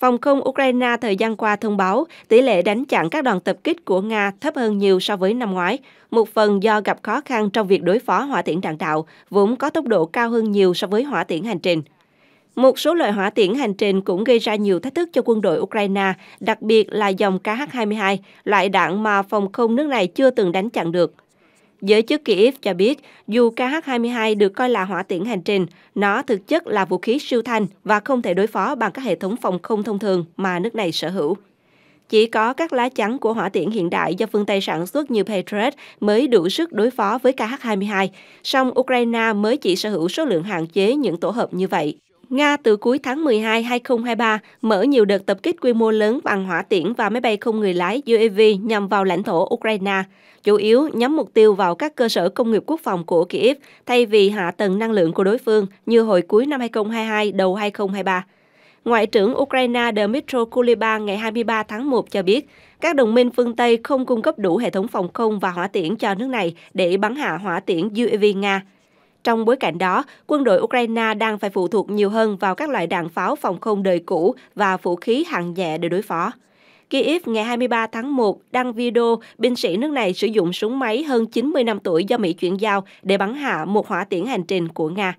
Phòng không Ukraine thời gian qua thông báo tỷ lệ đánh chặn các đoàn tập kích của Nga thấp hơn nhiều so với năm ngoái, một phần do gặp khó khăn trong việc đối phó hỏa tiễn đạn đạo, vốn có tốc độ cao hơn nhiều so với hỏa tiễn hành trình. Một số loại hỏa tiễn hành trình cũng gây ra nhiều thách thức cho quân đội Ukraine, đặc biệt là dòng KH-22, loại đạn mà phòng không nước này chưa từng đánh chặn được. Giới chức Kyiv cho biết, dù KH-22 được coi là hỏa tiễn hành trình, nó thực chất là vũ khí siêu thanh và không thể đối phó bằng các hệ thống phòng không thông thường mà nước này sở hữu. Chỉ có các lá chắn của hỏa tiễn hiện đại do phương Tây sản xuất như Patriot mới đủ sức đối phó với KH-22, song Ukraine mới chỉ sở hữu số lượng hạn chế những tổ hợp như vậy. Nga từ cuối tháng 12 2023 mở nhiều đợt tập kích quy mô lớn bằng hỏa tiễn và máy bay không người lái UAV nhằm vào lãnh thổ Ukraine, chủ yếu nhắm mục tiêu vào các cơ sở công nghiệp quốc phòng của Kiev thay vì hạ tầng năng lượng của đối phương như hồi cuối năm 2022 đầu 2023. Ngoại trưởng Ukraine Dmytro Kuleba ngày 23 tháng 1 cho biết, các đồng minh phương Tây không cung cấp đủ hệ thống phòng không và hỏa tiễn cho nước này để bắn hạ hỏa tiễn UAV Nga. Trong bối cảnh đó, quân đội Ukraine đang phải phụ thuộc nhiều hơn vào các loại đạn pháo phòng không đời cũ và vũ khí hạng nhẹ để đối phó. Kyiv ngày 23 tháng 1 đăng video binh sĩ nước này sử dụng súng máy hơn 90 năm tuổi do Mỹ chuyển giao để bắn hạ một hỏa tiễn hành trình của Nga.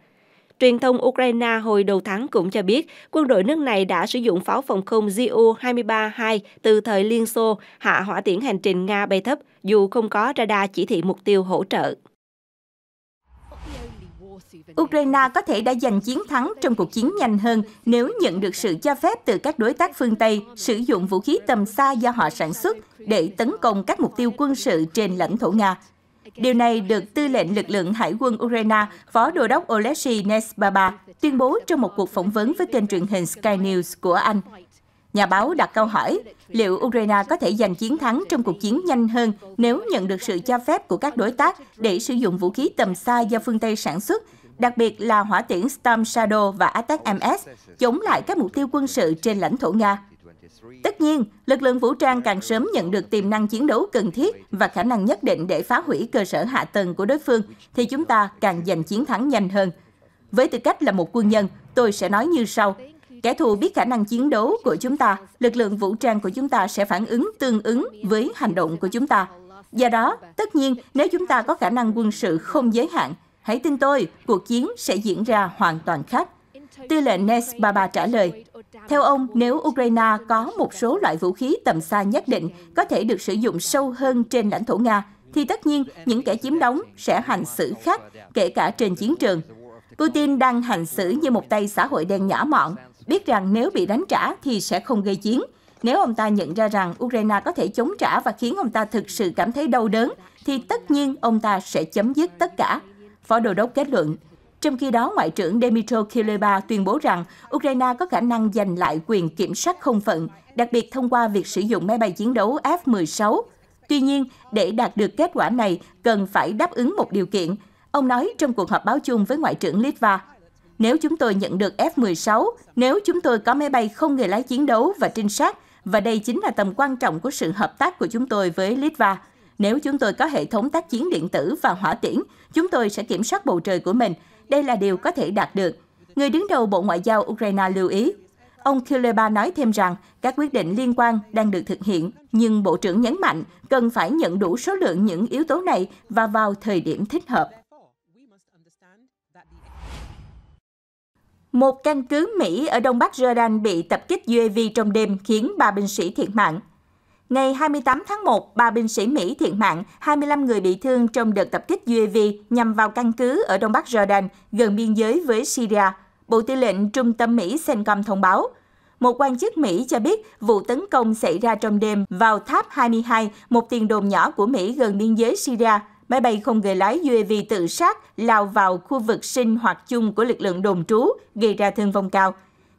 Truyền thông Ukraine hồi đầu tháng cũng cho biết quân đội nước này đã sử dụng pháo phòng không Ju-23-2 từ thời Liên Xô hạ hỏa tiễn hành trình Nga bay thấp dù không có radar chỉ thị mục tiêu hỗ trợ. Ukraine có thể đã giành chiến thắng trong cuộc chiến nhanh hơn nếu nhận được sự cho phép từ các đối tác phương Tây sử dụng vũ khí tầm xa do họ sản xuất để tấn công các mục tiêu quân sự trên lãnh thổ Nga. Điều này được tư lệnh lực lượng hải quân Ukraine, phó đô đốc Oleksiy Nesbaba tuyên bố trong một cuộc phỏng vấn với kênh truyền hình Sky News của Anh. Nhà báo đặt câu hỏi liệu Ukraine có thể giành chiến thắng trong cuộc chiến nhanh hơn nếu nhận được sự cho phép của các đối tác để sử dụng vũ khí tầm xa do phương Tây sản xuất đặc biệt là hỏa tiễn Storm Shadow và Attack-MS, chống lại các mục tiêu quân sự trên lãnh thổ Nga. Tất nhiên, lực lượng vũ trang càng sớm nhận được tiềm năng chiến đấu cần thiết và khả năng nhất định để phá hủy cơ sở hạ tầng của đối phương, thì chúng ta càng giành chiến thắng nhanh hơn. Với tư cách là một quân nhân, tôi sẽ nói như sau. Kẻ thù biết khả năng chiến đấu của chúng ta, lực lượng vũ trang của chúng ta sẽ phản ứng tương ứng với hành động của chúng ta. Do đó, tất nhiên, nếu chúng ta có khả năng quân sự không giới hạn, Hãy tin tôi, cuộc chiến sẽ diễn ra hoàn toàn khác. Tư lệnh Baba trả lời, theo ông, nếu Ukraine có một số loại vũ khí tầm xa nhất định có thể được sử dụng sâu hơn trên lãnh thổ Nga, thì tất nhiên những kẻ chiếm đóng sẽ hành xử khác, kể cả trên chiến trường. Putin đang hành xử như một tay xã hội đen nhỏ mọn, biết rằng nếu bị đánh trả thì sẽ không gây chiến. Nếu ông ta nhận ra rằng Ukraine có thể chống trả và khiến ông ta thực sự cảm thấy đau đớn, thì tất nhiên ông ta sẽ chấm dứt tất cả. Phó Đô đốc kết luận. Trong khi đó, Ngoại trưởng Dmytro Kuleba tuyên bố rằng Ukraine có khả năng giành lại quyền kiểm soát không phận, đặc biệt thông qua việc sử dụng máy bay chiến đấu F-16. Tuy nhiên, để đạt được kết quả này, cần phải đáp ứng một điều kiện. Ông nói trong cuộc họp báo chung với Ngoại trưởng Litva, nếu chúng tôi nhận được F-16, nếu chúng tôi có máy bay không người lái chiến đấu và trinh sát, và đây chính là tầm quan trọng của sự hợp tác của chúng tôi với Litva, nếu chúng tôi có hệ thống tác chiến điện tử và hỏa tiễn, chúng tôi sẽ kiểm soát bầu trời của mình. Đây là điều có thể đạt được. Người đứng đầu Bộ Ngoại giao Ukraine lưu ý. Ông Kuleba nói thêm rằng các quyết định liên quan đang được thực hiện, nhưng Bộ trưởng nhấn mạnh cần phải nhận đủ số lượng những yếu tố này và vào thời điểm thích hợp. Một căn cứ Mỹ ở đông bắc Jordan bị tập kích UAV trong đêm khiến ba binh sĩ thiệt mạng. Ngày 28 tháng 1, ba binh sĩ Mỹ thiệt mạng, 25 người bị thương trong đợt tập kích UAV nhằm vào căn cứ ở đông bắc Jordan, gần biên giới với Syria. Bộ Tư lệnh Trung tâm Mỹ CENTCOM thông báo. Một quan chức Mỹ cho biết vụ tấn công xảy ra trong đêm vào tháp 22, một tiền đồn nhỏ của Mỹ gần biên giới Syria. Máy bay không người lái UAV tự sát lao vào khu vực sinh hoạt chung của lực lượng đồn trú, gây ra thương vong cao.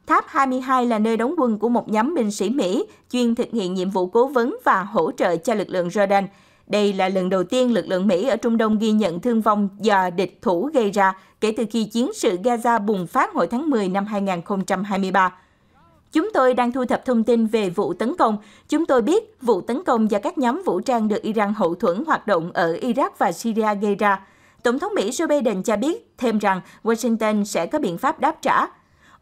Tháp 22 là nơi đóng quân của một nhóm binh sĩ Mỹ chuyên thực hiện nhiệm vụ cố vấn và hỗ trợ cho lực lượng Jordan. Đây là lần đầu tiên lực lượng Mỹ ở Trung Đông ghi nhận thương vong do địch thủ gây ra kể từ khi chiến sự Gaza bùng phát hồi tháng 10 năm 2023. Chúng tôi đang thu thập thông tin về vụ tấn công. Chúng tôi biết vụ tấn công do các nhóm vũ trang được Iran hậu thuẫn hoạt động ở Iraq và Syria gây ra. Tổng thống Mỹ Joe Biden cho biết thêm rằng Washington sẽ có biện pháp đáp trả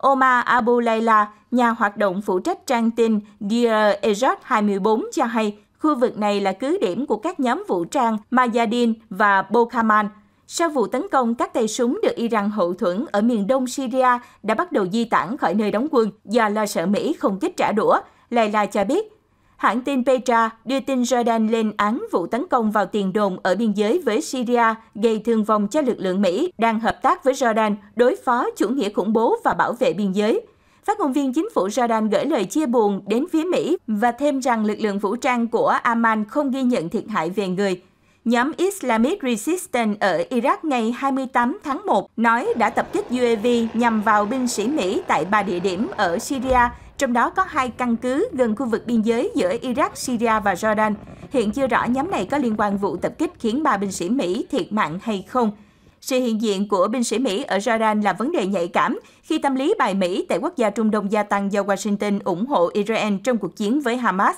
Omar Abu Layla, nhà hoạt động phụ trách trang tin Dear Egypt 24 cho hay khu vực này là cứ điểm của các nhóm vũ trang Mayadin và Bokaman. Sau vụ tấn công, các tay súng được Iran hậu thuẫn ở miền đông Syria đã bắt đầu di tản khỏi nơi đóng quân do lo sợ Mỹ không kích trả đũa. Layla cho biết hãng tin Petra đưa tin Jordan lên án vụ tấn công vào tiền đồn ở biên giới với Syria gây thương vong cho lực lượng Mỹ đang hợp tác với Jordan đối phó chủ nghĩa khủng bố và bảo vệ biên giới. Phát ngôn viên chính phủ Jordan gửi lời chia buồn đến phía Mỹ và thêm rằng lực lượng vũ trang của Amman không ghi nhận thiệt hại về người. Nhóm Islamic Resistance ở Iraq ngày 28 tháng 1 nói đã tập kích UAV nhằm vào binh sĩ Mỹ tại ba địa điểm ở Syria trong đó có hai căn cứ gần khu vực biên giới giữa Iraq, Syria và Jordan. Hiện chưa rõ nhóm này có liên quan vụ tập kích khiến ba binh sĩ Mỹ thiệt mạng hay không. Sự hiện diện của binh sĩ Mỹ ở Jordan là vấn đề nhạy cảm khi tâm lý bài Mỹ tại quốc gia Trung Đông gia tăng do Washington ủng hộ Israel trong cuộc chiến với Hamas.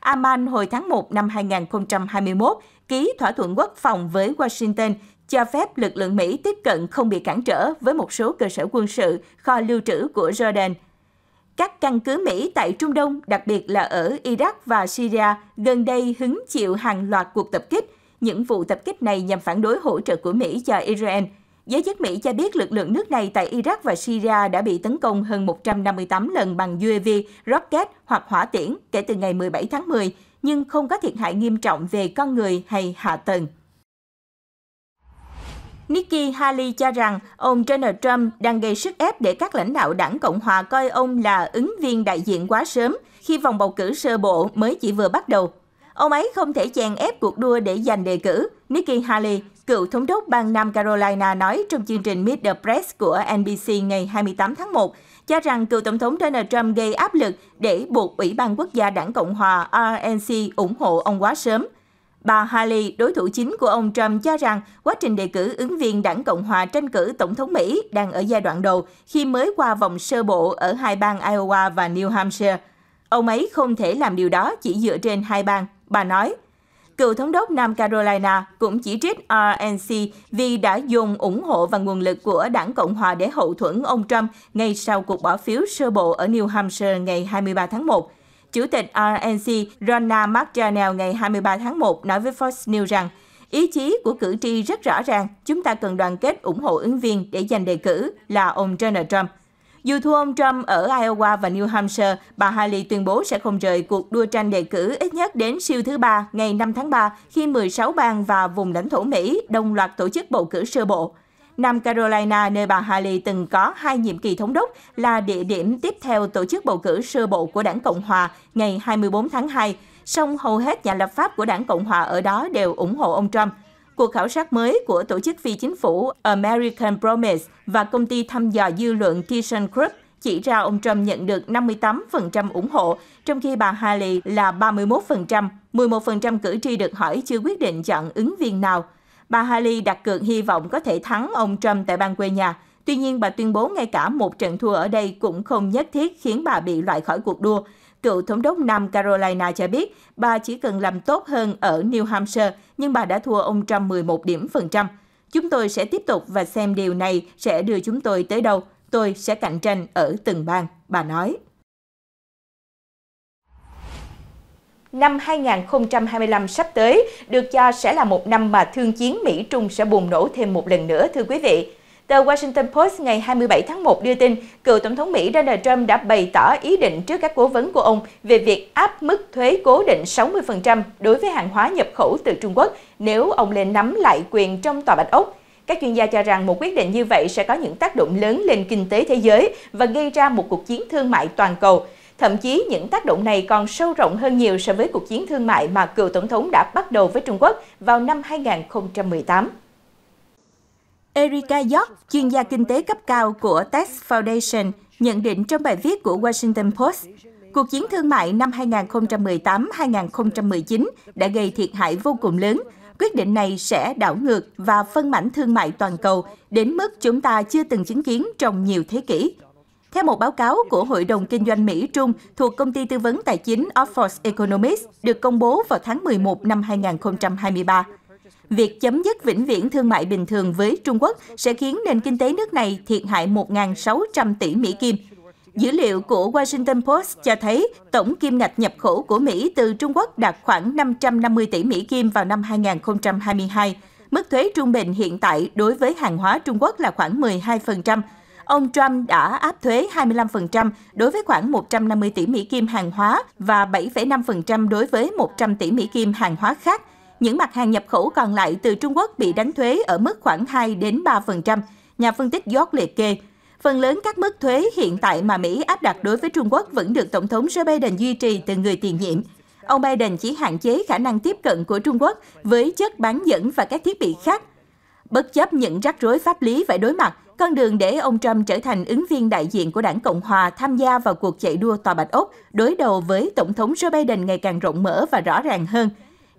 Amman hồi tháng 1 năm 2021 ký thỏa thuận quốc phòng với Washington cho phép lực lượng Mỹ tiếp cận không bị cản trở với một số cơ sở quân sự, kho lưu trữ của Jordan – các căn cứ Mỹ tại Trung Đông, đặc biệt là ở Iraq và Syria, gần đây hứng chịu hàng loạt cuộc tập kích. Những vụ tập kích này nhằm phản đối hỗ trợ của Mỹ cho Israel. Giới chức Mỹ cho biết lực lượng nước này tại Iraq và Syria đã bị tấn công hơn 158 lần bằng UAV, rocket hoặc hỏa tiễn kể từ ngày 17 tháng 10, nhưng không có thiệt hại nghiêm trọng về con người hay hạ tầng. Nikki Haley cho rằng ông Donald Trump đang gây sức ép để các lãnh đạo đảng Cộng hòa coi ông là ứng viên đại diện quá sớm khi vòng bầu cử sơ bộ mới chỉ vừa bắt đầu. Ông ấy không thể chèn ép cuộc đua để giành đề cử, Nikki Haley, cựu thống đốc bang Nam Carolina nói trong chương trình Meet the Press của NBC ngày 28 tháng 1, cho rằng cựu tổng thống Donald Trump gây áp lực để buộc Ủy ban Quốc gia Đảng Cộng hòa RNC ủng hộ ông quá sớm. Bà Haley, đối thủ chính của ông Trump, cho rằng quá trình đề cử ứng viên đảng Cộng hòa tranh cử Tổng thống Mỹ đang ở giai đoạn đầu khi mới qua vòng sơ bộ ở hai bang Iowa và New Hampshire. Ông ấy không thể làm điều đó chỉ dựa trên hai bang, bà nói. Cựu thống đốc Nam Carolina cũng chỉ trích RNC vì đã dùng ủng hộ và nguồn lực của đảng Cộng hòa để hậu thuẫn ông Trump ngay sau cuộc bỏ phiếu sơ bộ ở New Hampshire ngày 23 tháng 1. Chủ tịch RNC Ronna McDonnell ngày 23 tháng 1 nói với Fox News rằng Ý chí của cử tri rất rõ ràng, chúng ta cần đoàn kết ủng hộ ứng viên để giành đề cử là ông Donald Trump. Dù thua ông Trump ở Iowa và New Hampshire, bà Haley tuyên bố sẽ không rời cuộc đua tranh đề cử ít nhất đến siêu thứ ba ngày 5 tháng 3 khi 16 bang và vùng lãnh thổ Mỹ đồng loạt tổ chức bầu cử sơ bộ. Nam Carolina, nơi bà Haley từng có hai nhiệm kỳ thống đốc, là địa điểm tiếp theo tổ chức bầu cử sơ bộ của đảng Cộng Hòa ngày 24 tháng 2. Song hầu hết nhà lập pháp của đảng Cộng Hòa ở đó đều ủng hộ ông Trump. Cuộc khảo sát mới của tổ chức phi chính phủ American Promise và công ty thăm dò dư luận Thyssen Group chỉ ra ông Trump nhận được 58% ủng hộ, trong khi bà Haley là 31%, 11% cử tri được hỏi chưa quyết định chọn ứng viên nào – Bà Haley đặt cược hy vọng có thể thắng ông Trump tại bang quê nhà. Tuy nhiên, bà tuyên bố ngay cả một trận thua ở đây cũng không nhất thiết khiến bà bị loại khỏi cuộc đua. Cựu thống đốc Nam Carolina cho biết bà chỉ cần làm tốt hơn ở New Hampshire, nhưng bà đã thua ông Trump 11 điểm phần trăm. Chúng tôi sẽ tiếp tục và xem điều này sẽ đưa chúng tôi tới đâu. Tôi sẽ cạnh tranh ở từng bang, bà nói. năm 2025 sắp tới được cho sẽ là một năm mà thương chiến Mỹ-Trung sẽ bùng nổ thêm một lần nữa, thưa quý vị. Tờ Washington Post ngày 27 tháng 1 đưa tin, cựu Tổng thống Mỹ Donald Trump đã bày tỏ ý định trước các cố vấn của ông về việc áp mức thuế cố định 60% đối với hàng hóa nhập khẩu từ Trung Quốc nếu ông lên nắm lại quyền trong Tòa Bạch Ốc. Các chuyên gia cho rằng một quyết định như vậy sẽ có những tác động lớn lên kinh tế thế giới và gây ra một cuộc chiến thương mại toàn cầu, Thậm chí những tác động này còn sâu rộng hơn nhiều so với cuộc chiến thương mại mà cựu tổng thống đã bắt đầu với Trung Quốc vào năm 2018. Erika York, chuyên gia kinh tế cấp cao của Tax Foundation, nhận định trong bài viết của Washington Post, cuộc chiến thương mại năm 2018-2019 đã gây thiệt hại vô cùng lớn. Quyết định này sẽ đảo ngược và phân mảnh thương mại toàn cầu đến mức chúng ta chưa từng chứng kiến trong nhiều thế kỷ. Theo một báo cáo của Hội đồng Kinh doanh Mỹ-Trung thuộc công ty tư vấn tài chính Oxford Economics được công bố vào tháng 11 năm 2023, việc chấm dứt vĩnh viễn thương mại bình thường với Trung Quốc sẽ khiến nền kinh tế nước này thiệt hại 1.600 tỷ Mỹ Kim. Dữ liệu của Washington Post cho thấy tổng kim ngạch nhập khẩu của Mỹ từ Trung Quốc đạt khoảng 550 tỷ Mỹ Kim vào năm 2022. Mức thuế trung bình hiện tại đối với hàng hóa Trung Quốc là khoảng 12%, ông Trump đã áp thuế 25% đối với khoảng 150 tỷ Mỹ Kim hàng hóa và 7,5% đối với 100 tỷ Mỹ Kim hàng hóa khác. Những mặt hàng nhập khẩu còn lại từ Trung Quốc bị đánh thuế ở mức khoảng 2 3%, nhà phân tích York liệt kê. Phần lớn các mức thuế hiện tại mà Mỹ áp đặt đối với Trung Quốc vẫn được Tổng thống Joe Biden duy trì từ người tiền nhiệm. Ông Biden chỉ hạn chế khả năng tiếp cận của Trung Quốc với chất bán dẫn và các thiết bị khác. Bất chấp những rắc rối pháp lý phải đối mặt, con đường để ông Trump trở thành ứng viên đại diện của đảng Cộng Hòa tham gia vào cuộc chạy đua Tòa Bạch Ốc đối đầu với Tổng thống Joe Biden ngày càng rộng mở và rõ ràng hơn.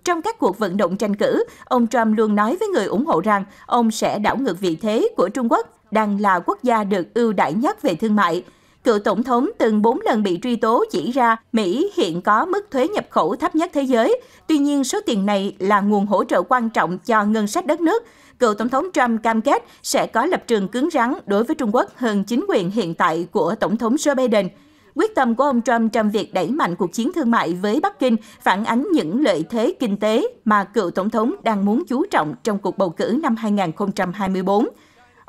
Trong các cuộc vận động tranh cử, ông Trump luôn nói với người ủng hộ rằng ông sẽ đảo ngược vị thế của Trung Quốc, đang là quốc gia được ưu đãi nhất về thương mại. Cựu tổng thống từng 4 lần bị truy tố chỉ ra Mỹ hiện có mức thuế nhập khẩu thấp nhất thế giới. Tuy nhiên, số tiền này là nguồn hỗ trợ quan trọng cho ngân sách đất nước, cựu Tổng thống Trump cam kết sẽ có lập trường cứng rắn đối với Trung Quốc hơn chính quyền hiện tại của Tổng thống Joe Biden. Quyết tâm của ông Trump trong việc đẩy mạnh cuộc chiến thương mại với Bắc Kinh phản ánh những lợi thế kinh tế mà cựu Tổng thống đang muốn chú trọng trong cuộc bầu cử năm 2024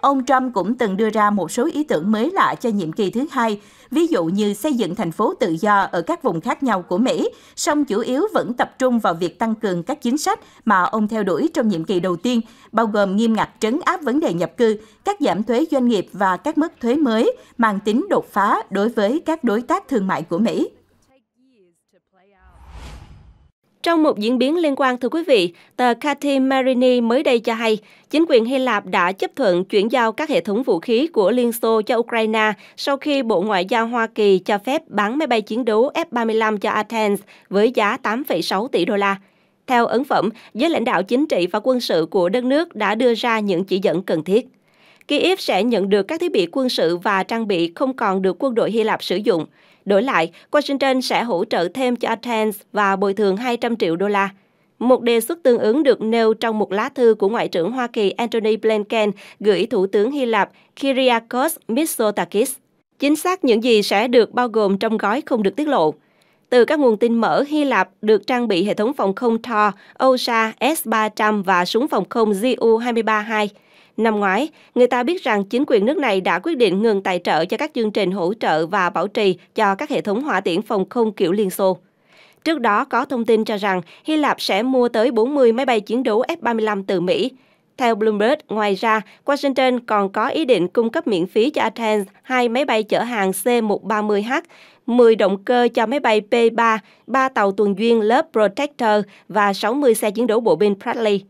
ông Trump cũng từng đưa ra một số ý tưởng mới lạ cho nhiệm kỳ thứ hai, ví dụ như xây dựng thành phố tự do ở các vùng khác nhau của Mỹ, song chủ yếu vẫn tập trung vào việc tăng cường các chính sách mà ông theo đuổi trong nhiệm kỳ đầu tiên, bao gồm nghiêm ngặt trấn áp vấn đề nhập cư, các giảm thuế doanh nghiệp và các mức thuế mới mang tính đột phá đối với các đối tác thương mại của Mỹ. Trong một diễn biến liên quan thưa quý vị, tờ Kati Marini mới đây cho hay, chính quyền Hy Lạp đã chấp thuận chuyển giao các hệ thống vũ khí của Liên Xô cho Ukraine sau khi Bộ Ngoại giao Hoa Kỳ cho phép bán máy bay chiến đấu F-35 cho Athens với giá 8,6 tỷ đô la. Theo ấn phẩm, giới lãnh đạo chính trị và quân sự của đất nước đã đưa ra những chỉ dẫn cần thiết. Kyiv sẽ nhận được các thiết bị quân sự và trang bị không còn được quân đội Hy Lạp sử dụng – Đổi lại, Washington sẽ hỗ trợ thêm cho Athens và bồi thường 200 triệu đô la. Một đề xuất tương ứng được nêu trong một lá thư của Ngoại trưởng Hoa Kỳ Antony Blinken gửi Thủ tướng Hy Lạp Kyriakos Mitsotakis. Chính xác những gì sẽ được bao gồm trong gói không được tiết lộ. Từ các nguồn tin mở, Hy Lạp được trang bị hệ thống phòng không THOR, OSA S-300 và súng phòng không Ju-23-2. Năm ngoái, người ta biết rằng chính quyền nước này đã quyết định ngừng tài trợ cho các chương trình hỗ trợ và bảo trì cho các hệ thống hỏa tiễn phòng không kiểu Liên Xô. Trước đó có thông tin cho rằng Hy Lạp sẽ mua tới 40 máy bay chiến đấu F-35 từ Mỹ. Theo Bloomberg, ngoài ra, Washington còn có ý định cung cấp miễn phí cho Athens hai máy bay chở hàng C-130H, 10 động cơ cho máy bay P-3, 3 tàu tuần duyên lớp Protector và 60 xe chiến đấu bộ binh Bradley.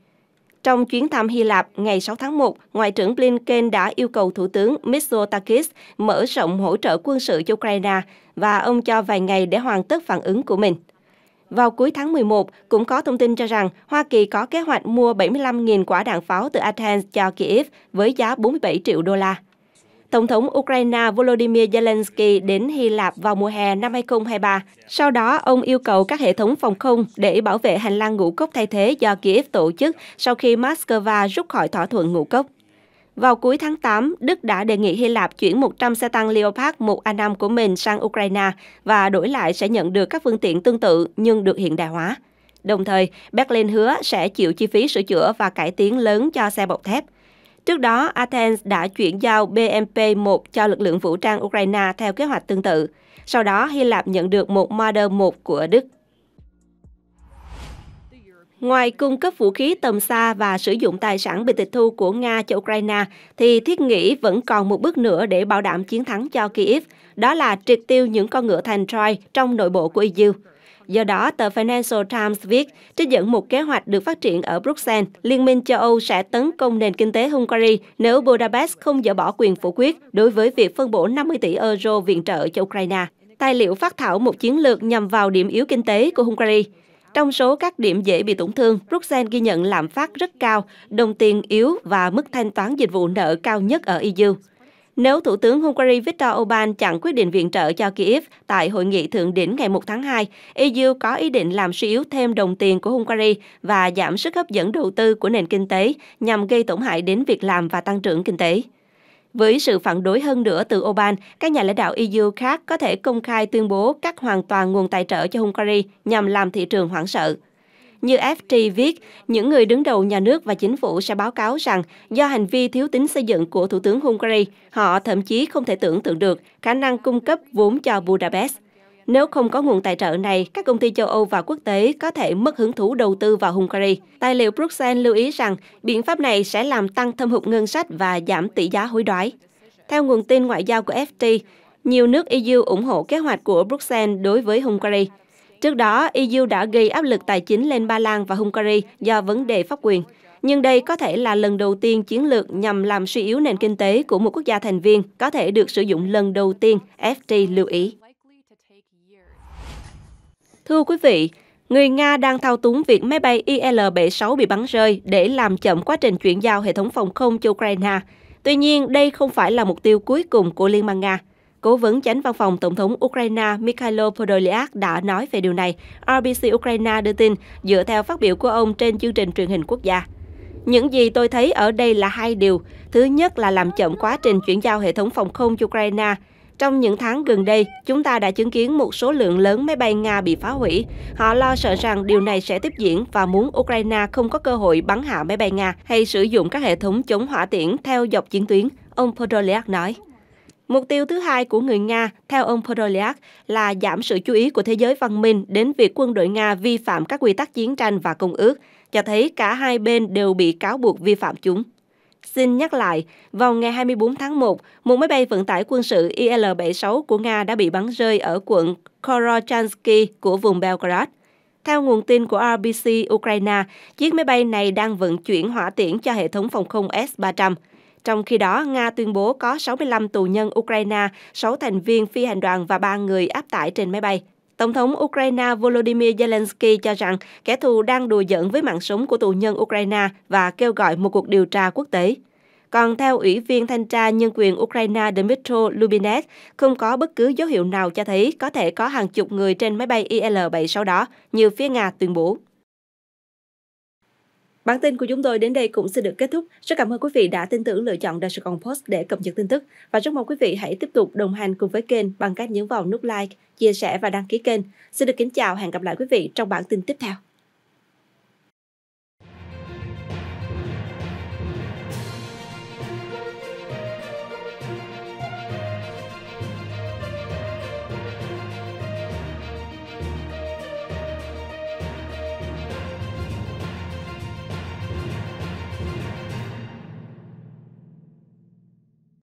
Trong chuyến thăm Hy Lạp ngày 6 tháng 1, Ngoại trưởng Blinken đã yêu cầu Thủ tướng Mitsotakis mở rộng hỗ trợ quân sự cho Ukraine và ông cho vài ngày để hoàn tất phản ứng của mình. Vào cuối tháng 11, cũng có thông tin cho rằng Hoa Kỳ có kế hoạch mua 75.000 quả đạn pháo từ Athens cho Kyiv với giá 47 triệu đô la. Tổng thống Ukraine Volodymyr Zelensky đến Hy Lạp vào mùa hè năm 2023. Sau đó, ông yêu cầu các hệ thống phòng không để bảo vệ hành lang ngũ cốc thay thế do Kiev tổ chức sau khi Moscow rút khỏi thỏa thuận ngũ cốc. Vào cuối tháng 8, Đức đã đề nghị Hy Lạp chuyển 100 xe tăng Leopard 1A5 của mình sang Ukraine và đổi lại sẽ nhận được các phương tiện tương tự nhưng được hiện đại hóa. Đồng thời, Berlin hứa sẽ chịu chi phí sửa chữa và cải tiến lớn cho xe bọc thép – Trước đó, Athens đã chuyển giao BMP-1 cho lực lượng vũ trang Ukraine theo kế hoạch tương tự. Sau đó, Hy Lạp nhận được một Marder 1 của Đức. Ngoài cung cấp vũ khí tầm xa và sử dụng tài sản bị tịch thu của Nga cho Ukraine, thì thiết nghĩ vẫn còn một bước nữa để bảo đảm chiến thắng cho Kyiv, đó là triệt tiêu những con ngựa thành Troy trong nội bộ của EU. Do đó, tờ Financial Times viết, trích dẫn một kế hoạch được phát triển ở Bruxelles, Liên minh châu Âu sẽ tấn công nền kinh tế Hungary nếu Budapest không dỡ bỏ quyền phủ quyết đối với việc phân bổ 50 tỷ euro viện trợ cho Ukraine. Tài liệu phát thảo một chiến lược nhằm vào điểm yếu kinh tế của Hungary. Trong số các điểm dễ bị tổn thương, Bruxelles ghi nhận lạm phát rất cao, đồng tiền yếu và mức thanh toán dịch vụ nợ cao nhất ở EU. Nếu Thủ tướng Hungary Viktor Orbán chặn quyết định viện trợ cho Kyiv tại hội nghị thượng đỉnh ngày 1 tháng 2, EU có ý định làm suy yếu thêm đồng tiền của Hungary và giảm sức hấp dẫn đầu tư của nền kinh tế nhằm gây tổn hại đến việc làm và tăng trưởng kinh tế. Với sự phản đối hơn nữa từ Orbán, các nhà lãnh đạo EU khác có thể công khai tuyên bố cắt hoàn toàn nguồn tài trợ cho Hungary nhằm làm thị trường hoảng sợ. Như FT viết, những người đứng đầu nhà nước và chính phủ sẽ báo cáo rằng do hành vi thiếu tính xây dựng của Thủ tướng Hungary, họ thậm chí không thể tưởng tượng được khả năng cung cấp vốn cho Budapest. Nếu không có nguồn tài trợ này, các công ty châu Âu và quốc tế có thể mất hứng thú đầu tư vào Hungary. Tài liệu Bruxelles lưu ý rằng biện pháp này sẽ làm tăng thâm hụt ngân sách và giảm tỷ giá hối đoái. Theo nguồn tin ngoại giao của FT, nhiều nước EU ủng hộ kế hoạch của Bruxelles đối với Hungary. Trước đó, EU đã gây áp lực tài chính lên Ba Lan và Hungary do vấn đề pháp quyền. Nhưng đây có thể là lần đầu tiên chiến lược nhằm làm suy yếu nền kinh tế của một quốc gia thành viên có thể được sử dụng lần đầu tiên, FT lưu ý. Thưa quý vị, người Nga đang thao túng việc máy bay IL-76 bị bắn rơi để làm chậm quá trình chuyển giao hệ thống phòng không cho Ukraine. Tuy nhiên, đây không phải là mục tiêu cuối cùng của Liên bang Nga. Cố vấn chánh văn phòng Tổng thống Ukraine Mikhailo Podolyak đã nói về điều này, RBC Ukraine đưa tin dựa theo phát biểu của ông trên chương trình truyền hình quốc gia. Những gì tôi thấy ở đây là hai điều. Thứ nhất là làm chậm quá trình chuyển giao hệ thống phòng không cho Ukraine. Trong những tháng gần đây, chúng ta đã chứng kiến một số lượng lớn máy bay Nga bị phá hủy. Họ lo sợ rằng điều này sẽ tiếp diễn và muốn Ukraine không có cơ hội bắn hạ máy bay Nga hay sử dụng các hệ thống chống hỏa tiễn theo dọc chiến tuyến, ông Podolyak nói. Mục tiêu thứ hai của người Nga, theo ông Podolyak, là giảm sự chú ý của thế giới văn minh đến việc quân đội Nga vi phạm các quy tắc chiến tranh và công ước, cho thấy cả hai bên đều bị cáo buộc vi phạm chúng. Xin nhắc lại, vào ngày 24 tháng 1, một máy bay vận tải quân sự IL-76 của Nga đã bị bắn rơi ở quận Korochanski của vùng Belgrade. Theo nguồn tin của RBC Ukraine, chiếc máy bay này đang vận chuyển hỏa tiễn cho hệ thống phòng không S-300. Trong khi đó, Nga tuyên bố có 65 tù nhân Ukraine, 6 thành viên phi hành đoàn và 3 người áp tải trên máy bay. Tổng thống Ukraine Volodymyr Zelensky cho rằng kẻ thù đang đùa giỡn với mạng sống của tù nhân Ukraine và kêu gọi một cuộc điều tra quốc tế. Còn theo Ủy viên Thanh tra Nhân quyền Ukraine Dmitry lubinets không có bất cứ dấu hiệu nào cho thấy có thể có hàng chục người trên máy bay IL-76 đó, như phía Nga tuyên bố. Bản tin của chúng tôi đến đây cũng xin được kết thúc. Rất cảm ơn quý vị đã tin tưởng lựa chọn Đài Sài Gòn Post để cập nhật tin tức. Và rất mong quý vị hãy tiếp tục đồng hành cùng với kênh bằng cách nhấn vào nút like, chia sẻ và đăng ký kênh. Xin được kính chào, hẹn gặp lại quý vị trong bản tin tiếp theo.